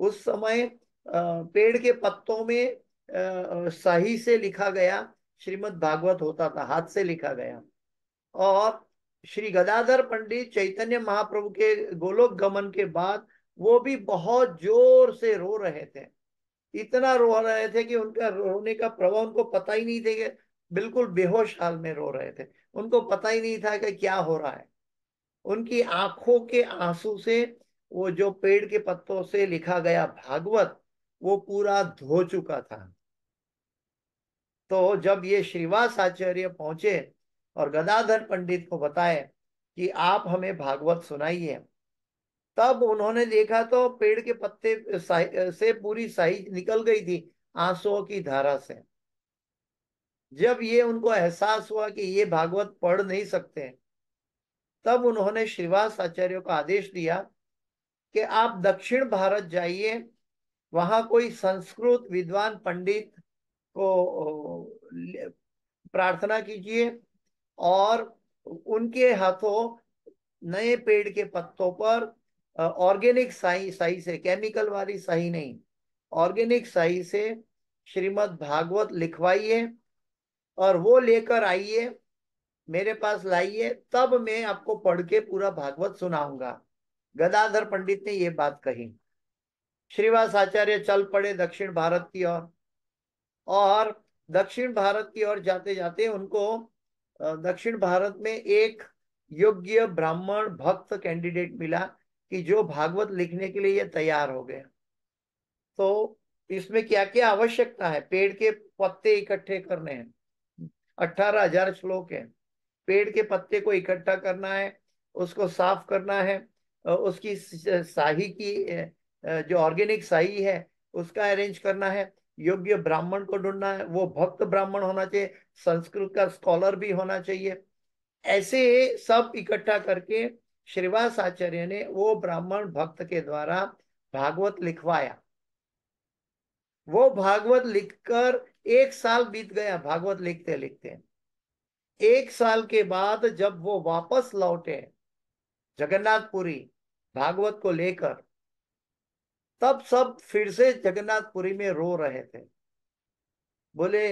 उस समय पेड़ के पत्तों में सही से लिखा गया श्रीमद् भागवत होता था हाथ से लिखा गया और श्री गदाधर पंडित चैतन्य महाप्रभु के गोलोक गमन के बाद वो भी बहुत जोर से रो रहे थे इतना रो रहे थे कि उनका रोने का प्रभाव उनको पता ही नहीं थे कि बिल्कुल बेहोश हाल में रो रहे थे उनको पता ही नहीं था कि क्या हो रहा है उनकी आंखों के आंसू से वो जो पेड़ के पत्तों से लिखा गया भागवत वो पूरा धो चुका था तो जब ये श्रीवास आचार्य पहुंचे और गदाधर पंडित को बताए कि आप हमें भागवत सुनाइए तब उन्होंने देखा तो पेड़ के पत्ते से पूरी साइज निकल गई थी आंसुओं की धारा से जब ये उनको एहसास हुआ कि ये भागवत पढ़ नहीं सकते तब उन्होंने श्रीवास आचार्य को आदेश दिया कि आप दक्षिण भारत जाइए वहां कोई संस्कृत विद्वान पंडित को प्रार्थना कीजिए और उनके हाथों नए पेड़ के पत्तों पर ऑर्गेनिक साई साई से केमिकल वाली साई नहीं ऑर्गेनिक साई से श्रीमद् भागवत लिखवाइए और वो लेकर आइए मेरे पास लाइए तब मैं आपको पढ़ के पूरा भागवत सुनाऊंगा गदाधर पंडित ने ये बात कही श्रीवास आचार्य चल पड़े दक्षिण भारत की ओर और, दक्षिण भारत की ओर जाते जाते उनको दक्षिण भारत में एक योग्य ब्राह्मण भक्त कैंडिडेट मिला कि जो भागवत लिखने के लिए तैयार हो गया तो इसमें क्या क्या आवश्यकता है पेड़ के पत्ते इकट्ठे करने हैं अठारह हजार श्लोक है पेड़ के पत्ते को इकट्ठा करना है उसको साफ करना है उसकी साही की जो ऑर्गेनिक साही है उसका अरेंज करना है योग्य ब्राह्मण को ढूंढना है वो भक्त ब्राह्मण होना चाहिए संस्कृत का स्कॉलर भी होना चाहिए ऐसे सब इकट्ठा करके श्रीवास आचार्य ने वो ब्राह्मण भक्त के द्वारा भागवत लिखवाया वो भागवत लिखकर एक साल बीत गया भागवत लिखते लिखते एक साल के बाद जब वो वापस लौटे जगन्नाथपुरी भागवत को लेकर तब सब फिर से जगन्नाथपुरी में रो रहे थे बोले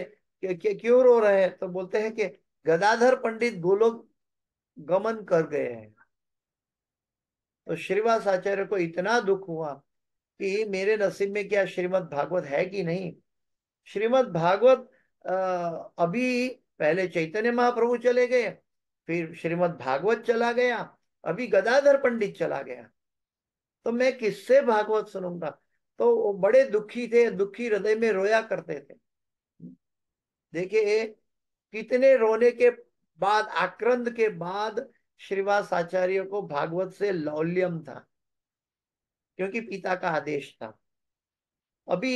क्यों रो रहे तो बोलते हैं कि गदाधर पंडित लोग गमन कर गए हैं तो श्रीवास आचार्य को इतना दुख हुआ कि मेरे नसीब में क्या श्रीमद भागवत है कि नहीं श्रीमद भागवत अभी पहले चैतन्य महाप्रभु चले गए फिर श्रीमद भागवत चला गया अभी गदाधर पंडित चला गया तो मैं किससे भागवत सुनूंगा तो वो बड़े दुखी थे दुखी हृदय में रोया करते थे देखिए कितने रोने के बाद आक्रंद के बाद श्रीवास आचार्य को भागवत से लौल्यम था क्योंकि पिता का आदेश था अभी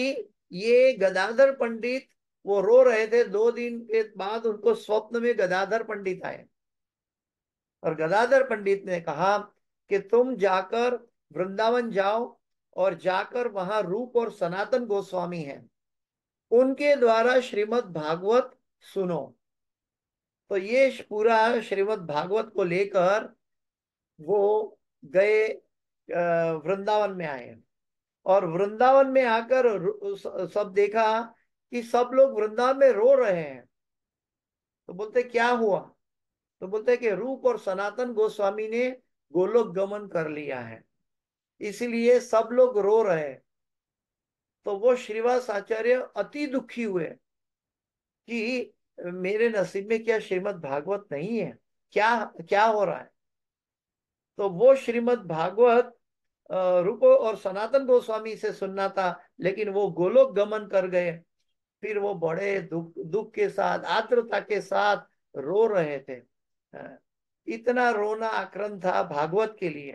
ये गदाधर पंडित वो रो रहे थे दो दिन के बाद उनको स्वप्न में गदाधर पंडित आए और गदाधर पंडित ने कहा कि तुम जाकर वृंदावन जाओ और जाकर वहां रूप और सनातन गोस्वामी हैं उनके द्वारा श्रीमद् भागवत सुनो तो ये पूरा श्रीमद् भागवत को लेकर वो गए वृंदावन में आए और वृंदावन में आकर सब देखा कि सब लोग वृंदावन में रो रहे हैं तो बोलते क्या हुआ तो बोलते कि रूप और सनातन गोस्वामी ने गोलोक गमन कर लिया है इसलिए सब लोग रो रहे हैं तो वो श्रीवास आचार्य अति दुखी हुए कि मेरे नसीब में क्या श्रीमद भागवत नहीं है क्या क्या हो रहा है तो वो श्रीमद भागवत रूप और सनातन गोस्वामी से सुनना था लेकिन वो गोलोक गमन कर गए फिर वो बड़े दुख दुख के साथ आर्द्रता के साथ रो रहे थे इतना रोना आक्रम था भागवत के लिए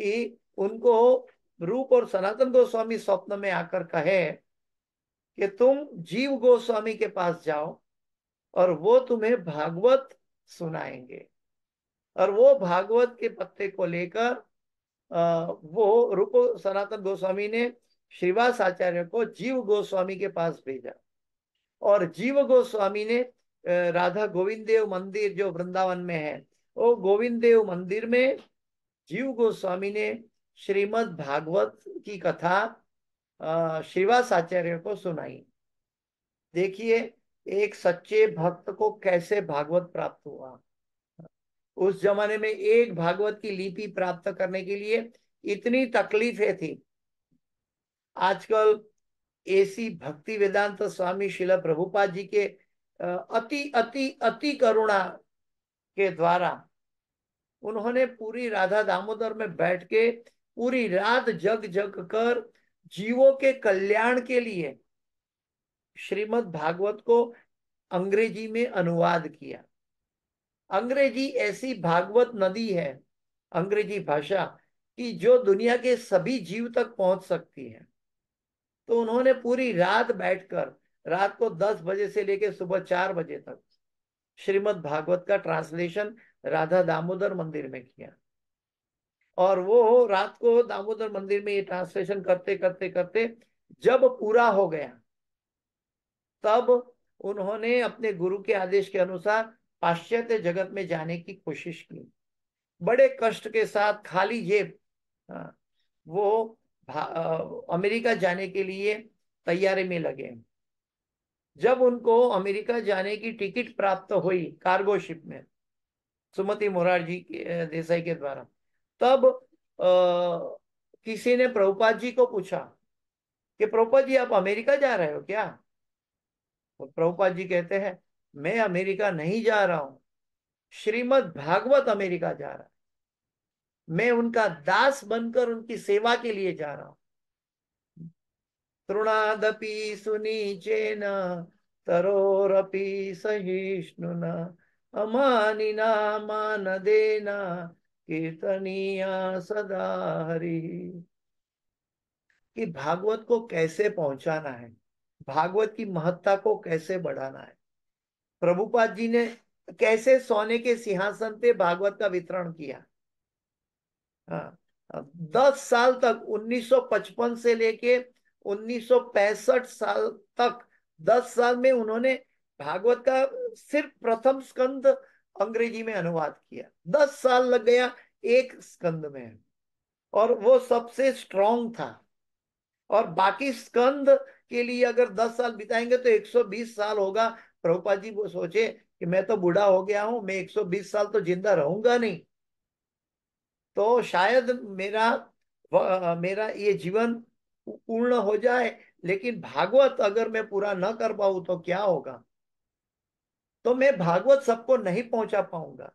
कि उनको रूप और सनातन गोस्वामी स्वप्न में आकर कहे कि तुम जीव गोस्वामी के पास जाओ और वो तुम्हें भागवत सुनाएंगे और वो भागवत के पत्ते को लेकर वो रूप सनातन गोस्वामी ने श्रीवास आचार्य को जीव गोस्वामी के पास भेजा और जीव गोस्वामी ने राधा गोविंद देव मंदिर जो वृंदावन में है वो गोविंद देव मंदिर में जीव गोस्वामी ने श्रीमद भागवत की कथा श्रीवास आचार्य को सुनाई देखिए एक सच्चे भक्त को कैसे भागवत प्राप्त हुआ उस जमाने में एक भागवत की लिपि प्राप्त करने के लिए इतनी तकलीफें थी आजकल ऐसी भक्ति वेदांत स्वामी शिला प्रभुपाद जी के अति अति अति करुणा के द्वारा उन्होंने पूरी राधा दामोदर में बैठ के पूरी रात जग जग कर जीवों के कल्याण के लिए श्रीमद् भागवत को अंग्रेजी में अनुवाद किया अंग्रेजी ऐसी भागवत नदी है अंग्रेजी भाषा कि जो दुनिया के सभी जीव तक पहुंच सकती है तो उन्होंने पूरी रात बैठकर रात को दस बजे से लेकर सुबह चार बजे तक श्रीमद् भागवत का ट्रांसलेशन राधा दामोदर मंदिर में किया और वो रात को दामोदर मंदिर में ये ट्रांसलेशन करते करते करते जब पूरा हो गया तब उन्होंने अपने गुरु के आदेश के अनुसार पाश्चात्य जगत में जाने की कोशिश की बड़े कष्ट के साथ खाली जेब हाँ, वो अमेरिका जाने के लिए तैयारी में लगे जब उनको अमेरिका जाने की टिकट प्राप्त हुई कार्गो शिप में सुमति मोरारजी देसाई के द्वारा तब आ, किसी ने प्रभुपाद जी को पूछा कि प्रभुपाद जी आप अमेरिका जा रहे हो क्या तो प्रभुपाद जी कहते हैं मैं अमेरिका नहीं जा रहा हूं श्रीमद भागवत अमेरिका जा रहा मैं उनका दास बनकर उनकी सेवा के लिए जा रहा हूं तृणादपि सुनीचेन तरोरपि सहिष्णुना अमानिना देना कीर्तनिया सदा हरी कि भागवत को कैसे पहुंचाना है भागवत की महत्ता को कैसे बढ़ाना है प्रभुपाद जी ने कैसे सोने के सिंहासन पे भागवत का वितरण किया हाँ। दस साल तक 1955 से लेके 1965 साल तक दस साल में उन्होंने भागवत का सिर्फ प्रथम स्कंद अंग्रेजी में अनुवाद किया दस साल लग गया एक स्कंद में और वो सबसे स्ट्रॉन्ग था और बाकी स्कंद के लिए अगर दस साल बिताएंगे तो 120 साल होगा प्रभुपा जी वो सोचे कि मैं तो बूढ़ा हो गया हूं मैं 120 साल तो जिंदा रहूंगा नहीं तो शायद मेरा मेरा ये जीवन पूर्ण हो जाए लेकिन भागवत अगर मैं पूरा न कर पाऊ तो क्या होगा तो मैं भागवत सबको नहीं पहुंचा पाऊंगा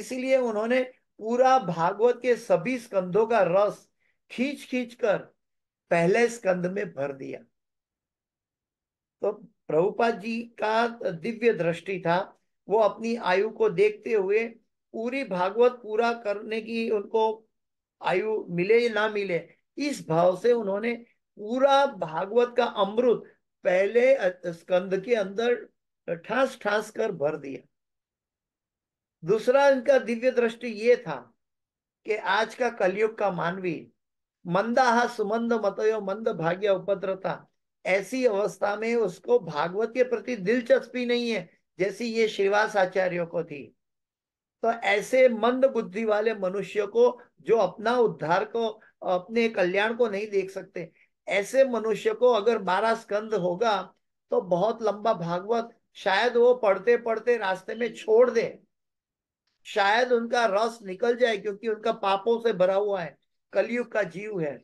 इसीलिए उन्होंने पूरा भागवत के सभी स्कंदों का रस खींच खींच कर पहले स्कंद में भर दिया तो प्रभुपाद जी का दिव्य दृष्टि था वो अपनी आयु को देखते हुए पूरी भागवत पूरा करने की उनको आयु मिले या ना मिले इस भाव से उन्होंने पूरा भागवत का अमृत पहले स्कंद के अंदर ठास ठास कर भर दिया दूसरा इनका दिव्य दृष्टि ये था कि आज का कलयुग का मानवी मंदाहा सुमंद मतयो मंद भाग्य उपद्रता ऐसी अवस्था में उसको भागवत के प्रति दिलचस्पी नहीं है जैसी ये श्रीवास आचार्यों को थी तो ऐसे मंद बुद्धि वाले मनुष्य को जो अपना उद्धार को अपने कल्याण को नहीं देख सकते ऐसे मनुष्य को अगर बारह स्कंद होगा तो बहुत लंबा भागवत शायद वो पढ़ते पढ़ते रास्ते में छोड़ दे शायद उनका रस निकल जाए क्योंकि उनका पापों से भरा हुआ है कलयुग का जीव है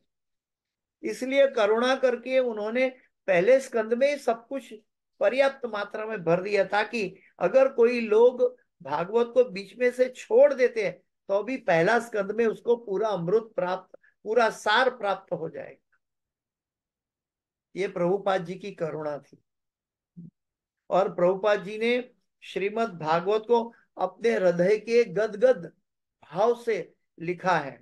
इसलिए करुणा करके उन्होंने पहले स्कंद में सब कुछ पर्याप्त मात्रा में भर दिया ताकि अगर कोई लोग भागवत को बीच में से छोड़ देते हैं तो भी पहला स्कंद में उसको पूरा अमृत प्राप्त पूरा सार प्राप्त हो जाएगा ये प्रभुपाद जी की करुणा थी और प्रभुपाद जी ने श्रीमद भागवत को अपने हृदय के गदगद भाव से लिखा है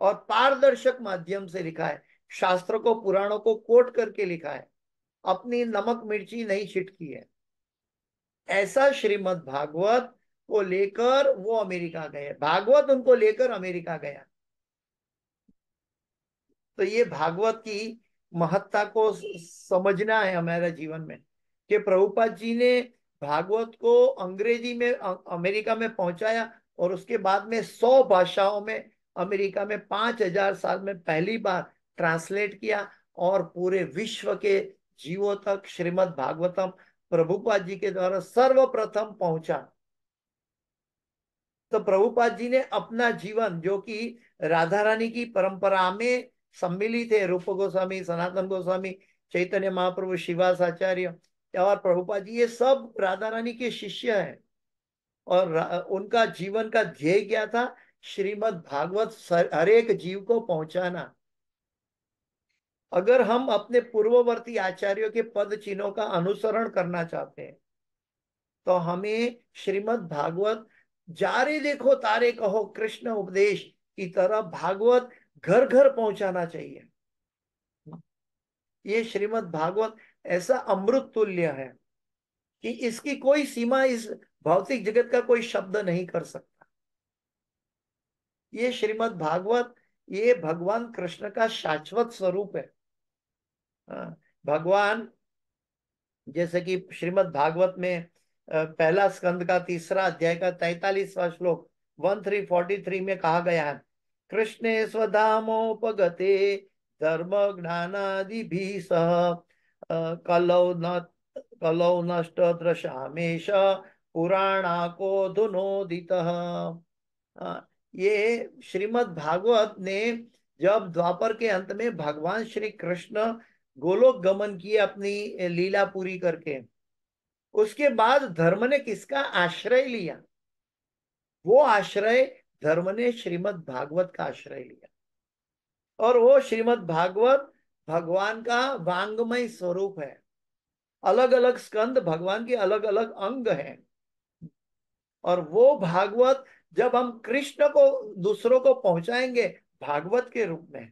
और पारदर्शक माध्यम से लिखा है शास्त्र को पुराणों को कोट करके लिखा है अपनी नमक मिर्ची नहीं छिटकी है ऐसा श्रीमद भागवत को लेकर वो अमेरिका गए भागवत उनको लेकर अमेरिका गया तो ये भागवत की महत्ता को समझना है हमारे जीवन में कि प्रभुपाद जी ने भागवत को अंग्रेजी में अमेरिका में पहुंचाया और उसके बाद में सौ भाषाओं में अमेरिका में पांच हजार साल में पहली बार ट्रांसलेट किया और पूरे विश्व के जीवों तक श्रीमद् भागवतम प्रभुपाद जी के द्वारा सर्वप्रथम पहुंचा तो प्रभुपाद जी ने अपना जीवन जो कि राधा रानी की परंपरा में सम्मिलित है रूप गोस्वामी सनातन गोस्वामी चैतन्य महाप्रभु शिवास आचार्य और प्रभुपाद जी ये सब राधा रानी के शिष्य हैं और उनका जीवन का ध्येय क्या था श्रीमद भागवत हरेक जीव को पहुंचाना अगर हम अपने पूर्ववर्ती आचार्यों के पद चिन्हों का अनुसरण करना चाहते हैं तो हमें श्रीमद् भागवत जारे देखो तारे कहो कृष्ण उपदेश की तरह भागवत घर घर पहुंचाना चाहिए ये श्रीमद् भागवत ऐसा अमृत तुल्य है कि इसकी कोई सीमा इस भौतिक जगत का कोई शब्द नहीं कर सकता ये श्रीमद् भागवत ये भगवान कृष्ण का शाश्वत स्वरूप है हाँ। भगवान जैसे कि श्रीमद् भागवत में पहला स्कंद का तीसरा अध्याय का तैतालीसवा श्लोक वन थ्री फोर्टी थ्री में कहा गया है कृष्ण स्वधामोपगते धर्म आदि भी सह कलौ न कलौ नष्ट दृशामेश पुराणा को धुनोदित हाँ, ये श्रीमद् भागवत ने जब द्वापर के अंत में भगवान श्री कृष्ण गोलोक गमन किए अपनी लीला पूरी करके उसके बाद धर्म ने किसका आश्रय लिया वो आश्रय धर्म ने श्रीमद भागवत का आश्रय लिया और वो श्रीमद भागवत भगवान का वांगमय स्वरूप है अलग अलग स्कंद भगवान के अलग अलग अंग हैं और वो भागवत जब हम कृष्ण को दूसरों को पहुंचाएंगे भागवत के रूप में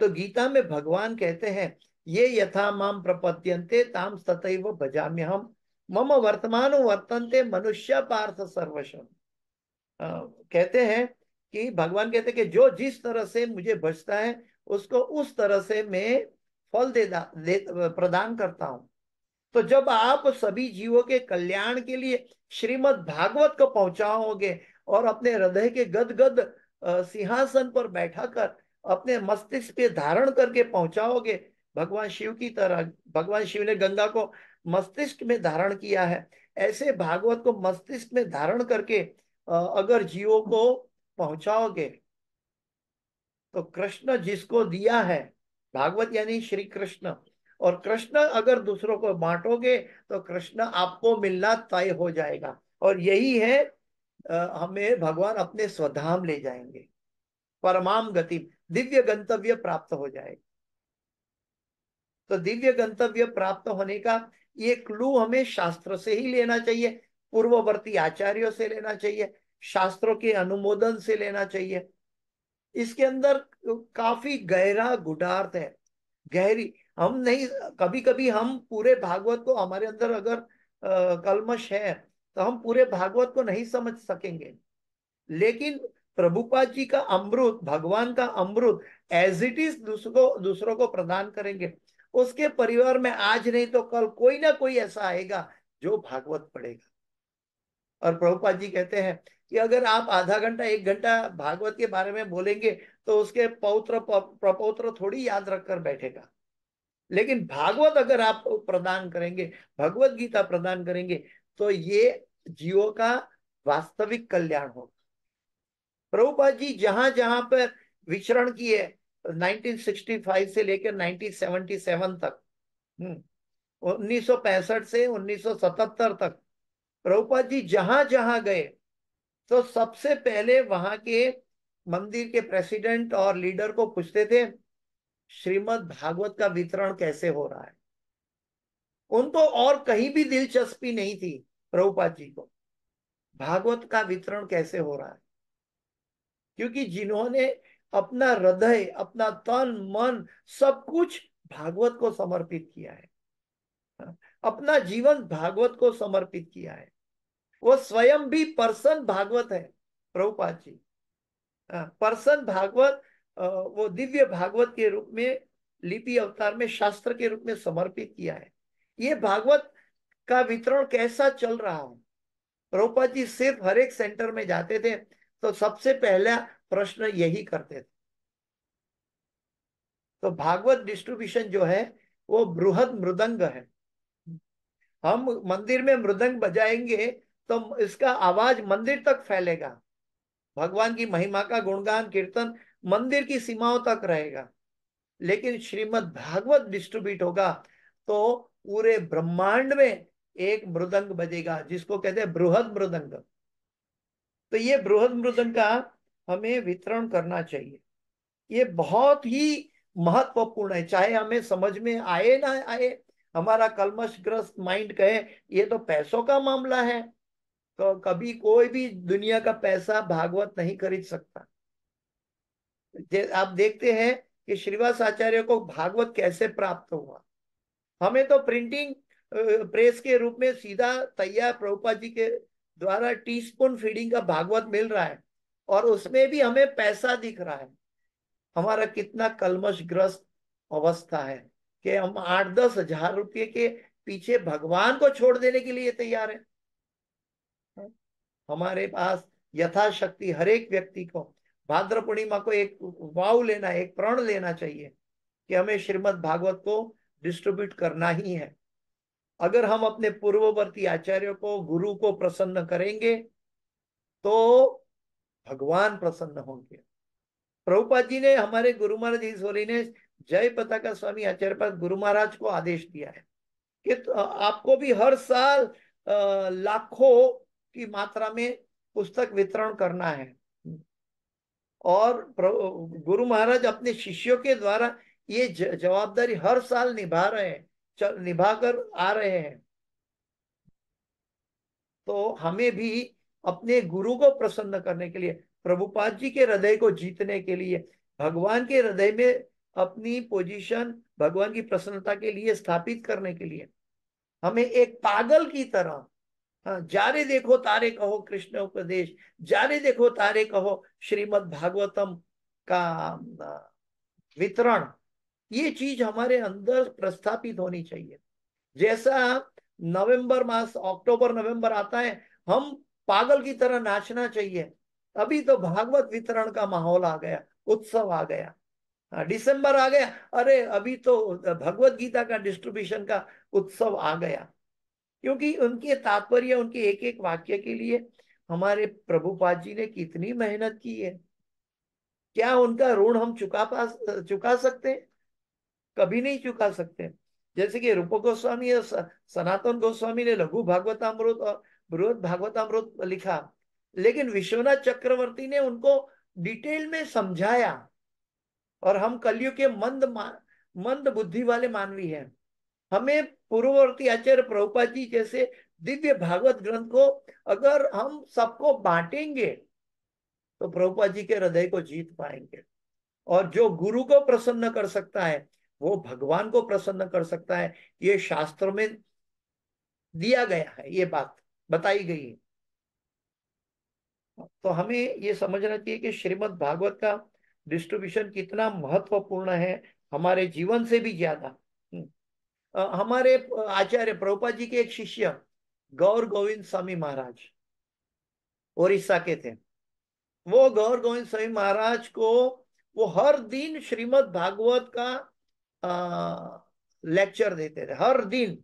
तो गीता में भगवान कहते हैं ये यथा माम प्रपद्यन्ते ताम सतैव भजाम्य हम मम वर्तमान वर्तन्ते मनुष्य पार्थ सर्वशम कहते हैं कि भगवान कहते हैं कि जो जिस तरह से मुझे बचता है उसको उस तरह से मैं फल दे, दे प्रदान करता हूं तो जब आप सभी जीवों के कल्याण के लिए श्रीमद भागवत को पहुंचाओगे और अपने हृदय के गदगद सिंहासन पर बैठा कर अपने मस्तिष्क पे धारण करके पहुंचाओगे भगवान शिव की तरह भगवान शिव ने गंगा को मस्तिष्क में धारण किया है ऐसे भागवत को मस्तिष्क में धारण करके अगर जीवों को पहुंचाओगे तो कृष्ण जिसको दिया है भागवत यानी श्री कृष्ण और कृष्ण अगर दूसरों को बांटोगे तो कृष्ण आपको मिलना तय हो जाएगा और यही है हमें भगवान अपने स्वधाम ले जाएंगे परमाम गति दिव्य गंतव्य प्राप्त हो जाएगा तो दिव्य गंतव्य प्राप्त होने का ये क्लू हमें शास्त्र से ही लेना चाहिए पूर्ववर्ती आचार्यों से लेना चाहिए शास्त्रों के अनुमोदन से लेना चाहिए इसके अंदर काफी गहरा गुडार्थ है गहरी हम नहीं कभी कभी हम पूरे भागवत को हमारे अंदर अगर कलमश है तो हम पूरे भागवत को नहीं समझ सकेंगे लेकिन प्रभुपाद जी का अमृत भगवान का अमृत एज इट इज दूसरों को दूसरों को प्रदान करेंगे उसके परिवार में आज नहीं तो कल कोई ना कोई ऐसा आएगा जो भागवत पढ़ेगा और प्रभुपाद जी कहते हैं कि अगर आप आधा घंटा एक घंटा भागवत के बारे में बोलेंगे तो उसके पौत्र प्रपौत्र थोड़ी याद रखकर बैठेगा लेकिन भागवत अगर आप प्रदान करेंगे भगवत गीता प्रदान करेंगे तो ये जीवों का वास्तविक कल्याण होगा प्रभुपाद जी जहां जहां पर विचरण किए 1965 से लेकर 1977 तक हम्म, उन्नीस से 1977 तक प्रभुपाद जी जहां जहां गए तो सबसे पहले वहां के मंदिर के प्रेसिडेंट और लीडर को पूछते थे श्रीमद भागवत का वितरण कैसे हो रहा है उनको और कहीं भी दिलचस्पी नहीं थी प्रभुपाद जी को भागवत का वितरण कैसे हो रहा है क्योंकि जिन्होंने अपना हृदय अपना तन मन सब कुछ भागवत को समर्पित किया है अपना जीवन भागवत को समर्पित किया है वो स्वयं भी पर्सन भागवत है प्रभुपाद जी हाँ, पर्सन भागवत वो दिव्य भागवत के रूप में लिपि अवतार में शास्त्र के रूप में समर्पित किया है ये भागवत का वितरण कैसा चल रहा हो प्रभुपाद जी सिर्फ हर एक सेंटर में जाते थे तो सबसे पहला प्रश्न यही करते थे तो भागवत डिस्ट्रीब्यूशन जो है वो बृहद मृदंग है हम मंदिर में मृदंग बजाएंगे तो इसका आवाज मंदिर तक फैलेगा भगवान की महिमा का गुणगान कीर्तन मंदिर की सीमाओं तक रहेगा लेकिन श्रीमद भागवत डिस्ट्रीब्यूट होगा तो पूरे ब्रह्मांड में एक मृदंग बजेगा जिसको कहते हैं बृहद मृदंग तो ये बृहद मृदंग का हमें वितरण करना चाहिए ये बहुत ही महत्वपूर्ण है चाहे हमें समझ में आए ना आए हमारा कलमश ग्रस्त माइंड कहे ये तो पैसों का मामला है तो कभी कोई भी दुनिया का पैसा भागवत नहीं खरीद सकता आप देखते हैं कि श्रीवास आचार्य को भागवत कैसे प्राप्त हुआ हमें तो प्रिंटिंग प्रेस के रूप में सीधा तैयार प्रभुपा जी के द्वारा टीस्पून फीडिंग का भागवत मिल रहा है और उसमें भी हमें पैसा दिख रहा है हमारा कितना कलमश ग्रस्त अवस्था है कि हम आठ दस हजार रुपये के पीछे भगवान को छोड़ देने के लिए तैयार है हमारे पास यथाशक्ति हर एक व्यक्ति को भाद्र पूर्णिमा को एक वाव लेना एक प्रण लेना चाहिए कि हमें श्रीमद भागवत को डिस्ट्रीब्यूट करना ही है अगर हम अपने पूर्ववर्ती आचार्यों को गुरु को प्रसन्न करेंगे तो भगवान प्रसन्न होंगे प्रभुपाद जी ने हमारे गुरु महाराज ईश्वरी ने जय पताका स्वामी आचार्य पर गुरु महाराज को आदेश दिया है कि तो आपको भी हर साल लाखों की मात्रा में पुस्तक वितरण करना है और गुरु महाराज अपने शिष्यों के द्वारा ये जवाबदारी हर साल निभा रहे हैं चल निभाकर आ रहे हैं तो हमें भी अपने गुरु को प्रसन्न करने के लिए प्रभुपाद जी के हृदय को जीतने के लिए भगवान के हृदय में अपनी पोजीशन भगवान की प्रसन्नता के लिए स्थापित करने के लिए हमें एक पागल की तरह हाँ जारे देखो तारे कहो कृष्ण उपदेश जारे देखो तारे कहो श्रीमद भागवतम का वितरण ये चीज हमारे अंदर प्रस्थापित होनी चाहिए जैसा नवंबर मास अक्टूबर नवंबर आता है हम पागल की तरह नाचना चाहिए अभी तो भागवत वितरण का माहौल आ गया उत्सव आ गया हाँ, दिसंबर आ गया अरे अभी तो भगवत गीता का डिस्ट्रीब्यूशन का उत्सव आ गया क्योंकि उनके तात्पर्य उनके एक एक वाक्य के लिए हमारे प्रभुपाद जी ने कितनी मेहनत की है क्या उनका ऋण हम चुका पा चुका सकते हैं कभी नहीं चुका सकते जैसे कि रूप गोस्वामी और सनातन गोस्वामी ने लघु भागवतामृत और बृहद भागवतामृत लिखा लेकिन विश्वनाथ चक्रवर्ती ने उनको डिटेल में समझाया और हम कलयुग के मंद मंद बुद्धि वाले मानवी हैं हमें पूर्ववर्ती आचार्य प्रभुपा जी जैसे दिव्य भागवत ग्रंथ को अगर हम सबको बांटेंगे तो प्रभुपा जी के हृदय को जीत पाएंगे और जो गुरु को प्रसन्न कर सकता है वो भगवान को प्रसन्न कर सकता है ये शास्त्र में दिया गया है ये बात बताई गई है तो हमें ये समझना चाहिए कि श्रीमद् भागवत का डिस्ट्रीब्यूशन कितना महत्वपूर्ण है हमारे जीवन से भी ज्यादा हम्म, हमारे आचार्य प्रभुपा जी के एक शिष्य गौर गोविंद स्वामी महाराज ओरिसा के थे वो गौर गोविंद स्वामी महाराज को वो हर दिन श्रीमद् भागवत का लेक्चर देते थे हर दिन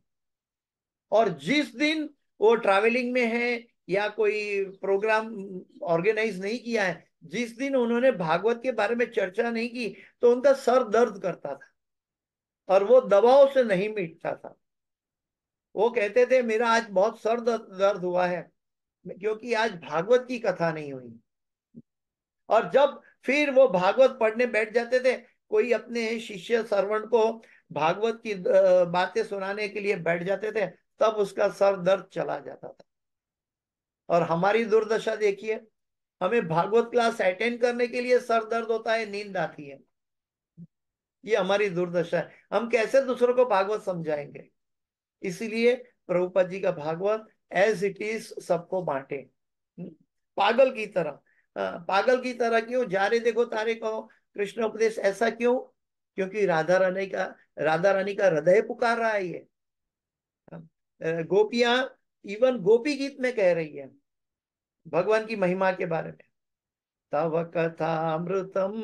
और जिस दिन वो ट्रैवलिंग में है या कोई प्रोग्राम ऑर्गेनाइज नहीं किया है जिस दिन उन्होंने भागवत के बारे में चर्चा नहीं की तो उनका सर दर्द करता था और वो दबाव से नहीं मिटता था वो कहते थे मेरा आज बहुत सर दर्द हुआ है क्योंकि आज भागवत की कथा नहीं हुई और जब फिर वो भागवत पढ़ने बैठ जाते थे कोई अपने शिष्य सर्वण को भागवत की बातें सुनाने के लिए बैठ जाते थे तब उसका सर दर्द चला जाता था और हमारी दुर्दशा देखिए हमें भागवत क्लास अटेंड करने के लिए सर दर्द होता है नींद आती है ये हमारी दुर्दशा है हम कैसे दूसरों को भागवत समझाएंगे इसीलिए प्रभुपा जी का भागवत एज इट इज सबको बांटे हम्म, पागल की तरह पागल की तरह क्यों जा रहे देखो तारे कहो कृष्ण उपदेश ऐसा क्यों क्योंकि राधा रानी का राधा रानी का हृदय पुकार रहा है ये इवन गोपी गीत में कह रही है भगवान की महिमा के बारे में तव कथा मृतम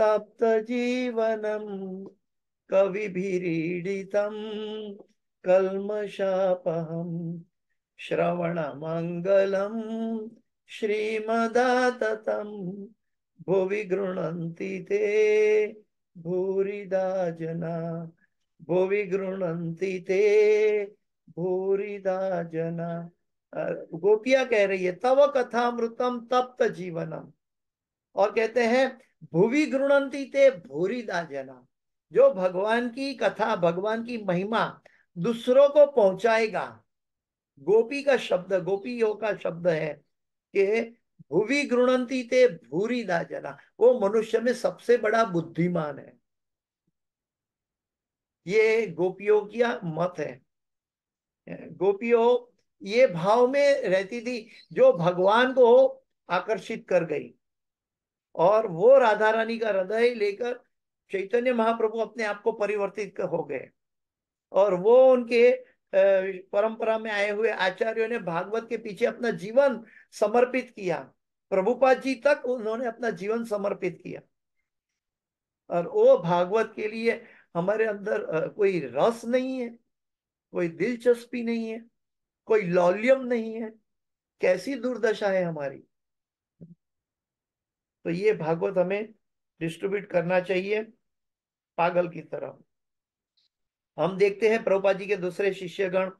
तप्त जीवनम कविभिरीडितम श्रवण मंगलम श्रीमदाततम् भुवि गृह्णन्ति ते भूरिदा जना भुवि गृह्णन्ति ते भूरिदा जना गोपिया कह रही है तव कथा मृतम तप्त जीवनम और कहते हैं भुवि गृणंती ते भूरिदा जना जो भगवान की कथा भगवान की महिमा दूसरों को पहुंचाएगा गोपी का शब्द गोपी का शब्द है कि भूवी गृणंती ते भूरी ना जना वो मनुष्य में सबसे बड़ा बुद्धिमान है ये गोपियों की मत है गोपियों ये भाव में रहती थी जो भगवान को आकर्षित कर गई और वो राधा रानी का हृदय लेकर चैतन्य महाप्रभु अपने आप को परिवर्तित हो गए और वो उनके परंपरा में आए हुए आचार्यों ने भागवत के पीछे अपना जीवन समर्पित किया प्रभुपाद जी तक उन्होंने अपना जीवन समर्पित किया और वो भागवत के लिए हमारे अंदर कोई रस नहीं है कोई दिलचस्पी नहीं है कोई लौल्यम नहीं है कैसी दुर्दशा है हमारी तो ये भागवत हमें डिस्ट्रीब्यूट करना चाहिए पागल की तरह हम देखते हैं प्रभुपा जी के दूसरे शिष्यगण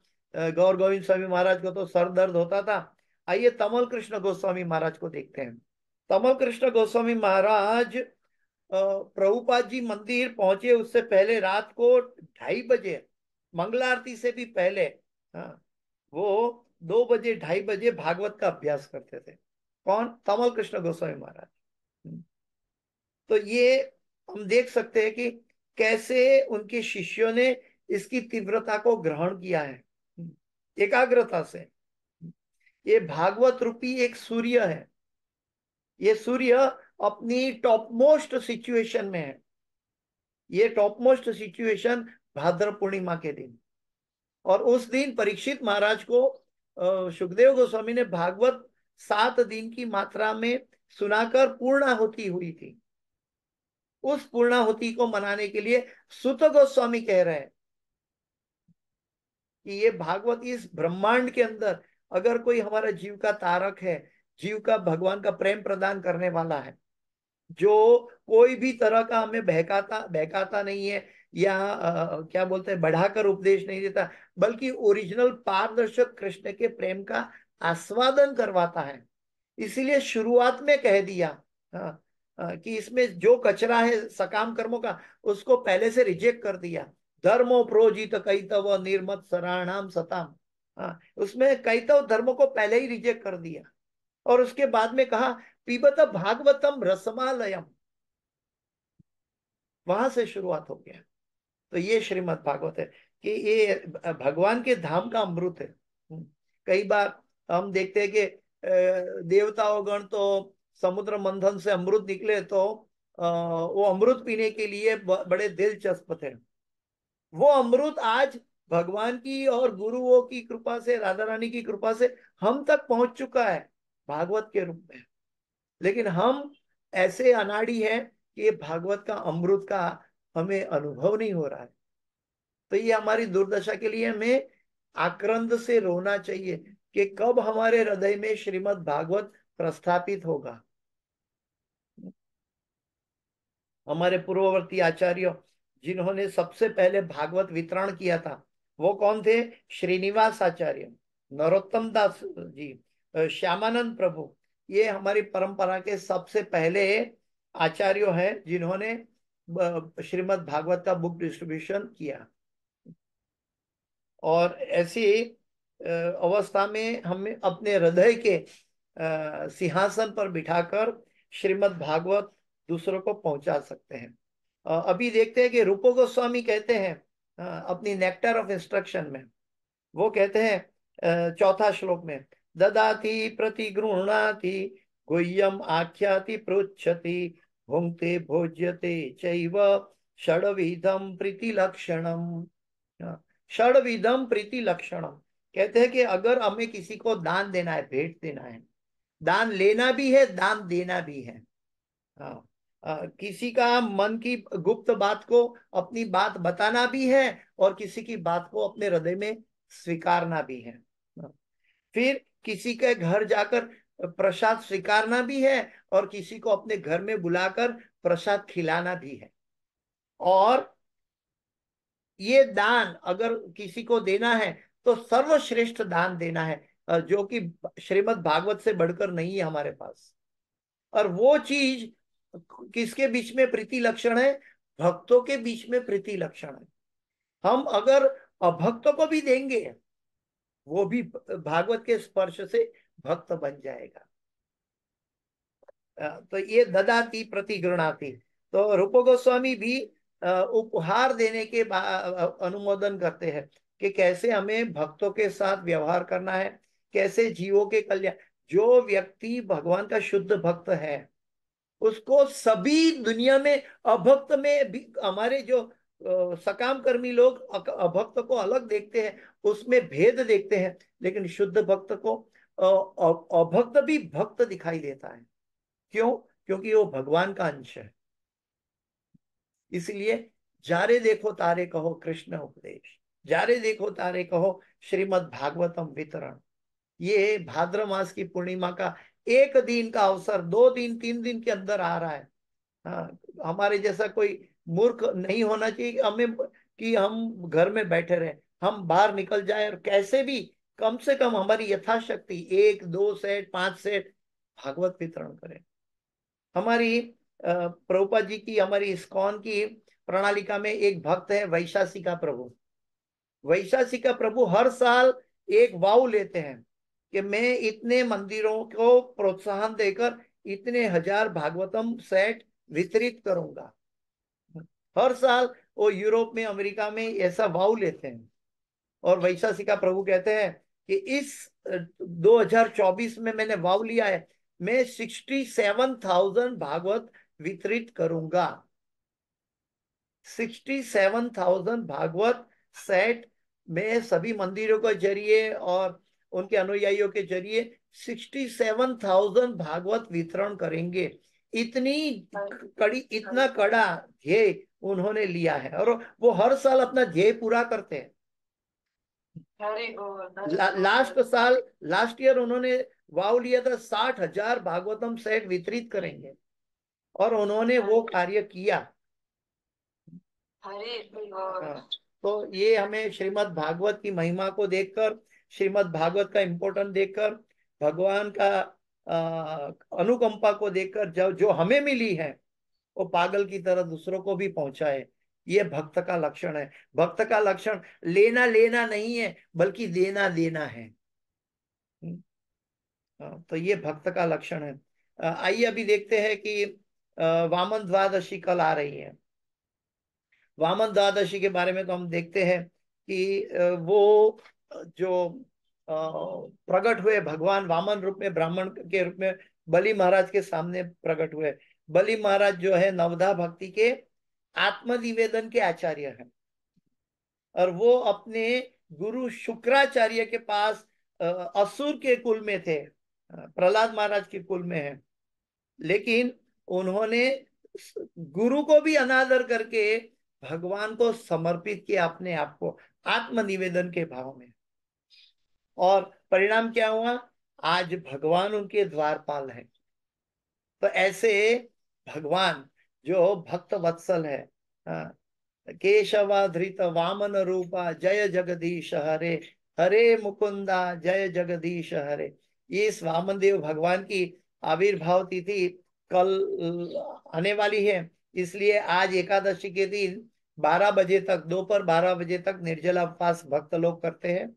गौर गोविंद स्वामी महाराज को तो सर दर्द होता था आइए तमल कृष्ण गोस्वामी महाराज को देखते हैं तमल कृष्ण गोस्वामी महाराज प्रभुपाद जी मंदिर पहुंचे उससे पहले रात को ढाई बजे मंगला आरती से भी पहले हाँ, वो दो बजे ढाई बजे भागवत का अभ्यास करते थे कौन तमल कृष्ण गोस्वामी महाराज हम्म। तो ये हम देख सकते हैं कि कैसे उनके शिष्यों ने इसकी तीव्रता को ग्रहण किया है हम्म। एकाग्रता से ये भागवत रूपी एक सूर्य है ये सूर्य अपनी टॉप मोस्ट सिचुएशन में है ये top most situation Bhadra Purnima के दिन और उस दिन परीक्षित महाराज को सुखदेव गोस्वामी ने भागवत सात दिन की मात्रा में सुनाकर पूर्णाहुति हुई थी उस पूर्णाहुति को मनाने के लिए सुत गोस्वामी कह रहे हैं कि ये भागवत इस ब्रह्मांड के अंदर अगर कोई हमारा जीव का तारक है जीव का भगवान का प्रेम प्रदान करने वाला है जो कोई भी तरह का हमें बहकाता बहकाता नहीं है या आ, क्या बोलते हैं बढ़ाकर उपदेश नहीं देता बल्कि ओरिजिनल पारदर्शक कृष्ण के प्रेम का आस्वादन करवाता है इसीलिए शुरुआत में कह दिया आ, आ, कि इसमें जो कचरा है सकाम कर्मों का उसको पहले से रिजेक्ट कर दिया धर्मो प्रोजित कैतव निर्मत सराणाम सताम हाँ उसमें तो धर्म को पहले ही रिजेक्ट कर दिया और उसके बाद में कहा पीबत भागवतम रसमालयम वहां से शुरुआत हो गया तो ये श्रीमद भागवत है कि ये भगवान के धाम का अमृत है हम्म, कई बार हम देखते हैं कि देवताओं गण तो समुद्र मंथन से अमृत निकले तो वो अमृत पीने के लिए बड़े दिलचस्प थे वो अमृत आज भगवान की और गुरुओं की कृपा से राधा रानी की कृपा से हम तक पहुंच चुका है भागवत के रूप में लेकिन हम ऐसे अनाड़ी है कि ये भागवत का अमृत का हमें अनुभव नहीं हो रहा है तो ये हमारी दुर्दशा के लिए हमें आक्रंद से रोना चाहिए कि कब हमारे हृदय में श्रीमद भागवत प्रस्थापित होगा हमारे पूर्ववर्ती आचार्य जिन्होंने सबसे पहले भागवत वितरण किया था वो कौन थे श्रीनिवास आचार्य नरोत्तम दास जी श्यामानंद प्रभु ये हमारी परंपरा के सबसे पहले आचार्य हैं जिन्होंने श्रीमद् भागवत का बुक डिस्ट्रीब्यूशन किया और ऐसी अवस्था में हमें अपने हृदय के सिंहासन पर बिठाकर श्रीमद् भागवत दूसरों को पहुंचा सकते हैं अभी देखते हैं कि रूपो गोस्वामी कहते हैं अपनी नेक्टर ऑफ इंस्ट्रक्शन में वो कहते हैं चौथा श्लोक में ददाति प्रतिगृहणाति गुह्यम आख्याति पृछति भुंगते भोज्यते चैव षडविधम प्रीति लक्षणम षडविधम प्रीति लक्षणम कहते हैं कि अगर हमें किसी को दान देना है भेंट देना है दान लेना भी है दान देना भी है हाँ किसी का मन की गुप्त बात को अपनी बात बताना भी है और किसी की बात को अपने हृदय में स्वीकारना भी है फिर किसी के घर जाकर प्रसाद स्वीकारना भी है और किसी को अपने घर में बुलाकर प्रसाद खिलाना भी है और ये दान अगर किसी को देना है तो सर्वश्रेष्ठ दान देना है जो कि श्रीमद् भागवत से बढ़कर नहीं है हमारे पास और वो चीज किसके बीच में प्रीति लक्षण है भक्तों के बीच में प्रीति लक्षण है हम अगर अभक्तों को भी देंगे वो भी भागवत के स्पर्श से भक्त बन जाएगा तो ये ददाती गृणाती तो रूप गोस्वामी भी उपहार देने के अनुमोदन करते हैं कि कैसे हमें भक्तों के साथ व्यवहार करना है कैसे जीवों के कल्याण जो व्यक्ति भगवान का शुद्ध भक्त है उसको सभी दुनिया में अभक्त में भी हमारे जो सकाम कर्मी लोग अभक्त को अलग देखते हैं उसमें भेद देखते हैं लेकिन शुद्ध भक्त को अभक्त भी भक्त दिखाई देता है क्यों क्योंकि वो भगवान का अंश है इसलिए जारे देखो तारे कहो कृष्ण उपदेश जारे देखो तारे कहो श्रीमद भागवतम वितरण ये भाद्र मास की पूर्णिमा का एक दिन का अवसर दो दिन तीन दिन के अंदर आ रहा है हाँ हमारे जैसा कोई मूर्ख नहीं होना चाहिए हमें कि हम घर में बैठे रहे हम बाहर निकल जाए और कैसे भी कम से कम हमारी यथाशक्ति एक दो सेट पांच सेट भागवत वितरण करें हमारी प्रभुपा जी की हमारी इस्कॉन की प्रणालिका में एक भक्त है वैशासी का प्रभु वैशासी का प्रभु हर साल एक वाऊ लेते हैं कि मैं इतने मंदिरों को प्रोत्साहन देकर इतने हजार भागवतम सेट वितरित करूंगा हर साल वो यूरोप में अमेरिका में ऐसा वाव लेते हैं और वैशासिका प्रभु कहते हैं कि इस 2024 में मैंने वाव लिया है मैं 67,000 भागवत वितरित करूंगा 67,000 भागवत सेट मैं सभी मंदिरों के जरिए और उनके अनुयायियों के जरिए 67,000 भागवत वितरण करेंगे इतनी हाँ, कड़ी हाँ। इतना कड़ा ध्येय उन्होंने लिया है और वो हर साल अपना ध्येय पूरा करते हैं ला, लास्ट साल लास्ट ईयर उन्होंने वाव लिया था साठ हजार भागवतम सेट वितरित करेंगे और उन्होंने वो हाँ। कार्य किया तो ये हमें श्रीमद् भागवत की महिमा को देखकर श्रीमद् भागवत का इम्पोर्टेंट देखकर भगवान का आ, अनुकंपा को देखकर जब जो हमें मिली है वो पागल की तरह दूसरों को भी पहुंचाए ये भक्त का लक्षण है भक्त का लक्षण लेना लेना नहीं है बल्कि देना देना है हम्म। तो ये भक्त का लक्षण है आइए अभी देखते हैं कि वामन द्वादशी कल आ रही है वामन द्वादशी के बारे में तो हम देखते हैं कि वो जो प्रकट हुए भगवान वामन रूप में ब्राह्मण के रूप में बलि महाराज के सामने प्रकट हुए बलि महाराज जो है नवधा भक्ति के आत्मनिवेदन के आचार्य हैं और वो अपने गुरु शुक्राचार्य के पास असुर के कुल में थे प्रहलाद महाराज के कुल में है लेकिन उन्होंने गुरु को भी अनादर करके भगवान को समर्पित किया अपने आप को आत्मनिवेदन के भाव में और परिणाम क्या हुआ आज भगवान उनके द्वारपाल हैं तो ऐसे भगवान जो भक्त वत्सल है हाँ, केशवा धृत वामन रूपा जय जगदीश हरे हरे मुकुंदा जय जगदीश हरे ये वामन देव भगवान की आविर्भाव तिथि कल आने वाली है इसलिए आज एकादशी के दिन 12 बजे तक दोपहर 12 बजे तक निर्जला उपवास भक्त लोग करते हैं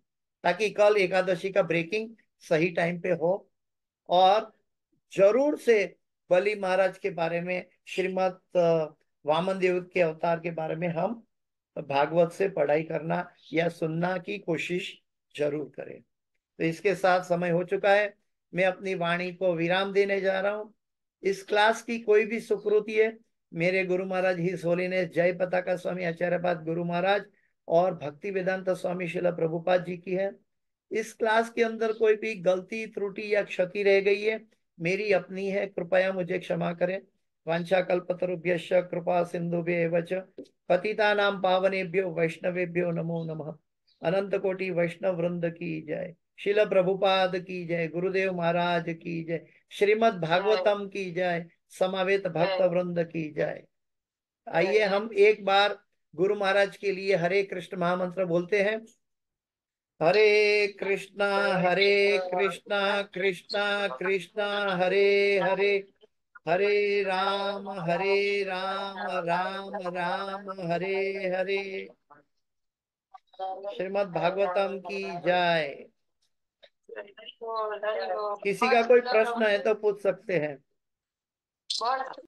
ताकि कल एकादशी का ब्रेकिंग सही टाइम पे हो और जरूर से बलि महाराज के बारे में श्रीमद वामन देव के अवतार के बारे में हम भागवत से पढ़ाई करना या सुनना की कोशिश जरूर करें तो इसके साथ समय हो चुका है मैं अपनी वाणी को विराम देने जा रहा हूं इस क्लास की कोई भी सुकृति है मेरे गुरु महाराज ही सोलीनेस जय पताका स्वामी आचार्यपाद गुरु महाराज और भक्ति वेदांत स्वामी शिला प्रभुपाद जी की है इस क्लास के अंदर कोई भी गलती त्रुटि या क्षति रह गई है मेरी अपनी है कृपया मुझे क्षमा करें वंशा कल्पतरुभ्य कृपा सिंधुभ्य पतिता नाम पावनेभ्यो वैष्णवेभ्यो नमो नम अनंत कोटि वैष्णव वृंद की जय शिल प्रभुपाद की जय गुरुदेव महाराज की जय श्रीमद भागवतम की जय समावेत भक्त वृंद की जय आइए हम एक बार गुरु महाराज के लिए हरे कृष्ण महामंत्र बोलते हैं हरे कृष्णा हरे कृष्णा कृष्णा कृष्णा हरे हरे हरे राम हरे राम राम राम हरे हरे श्रीमद भागवतम की जय किसी का कोई प्रश्न है तो पूछ सकते हैं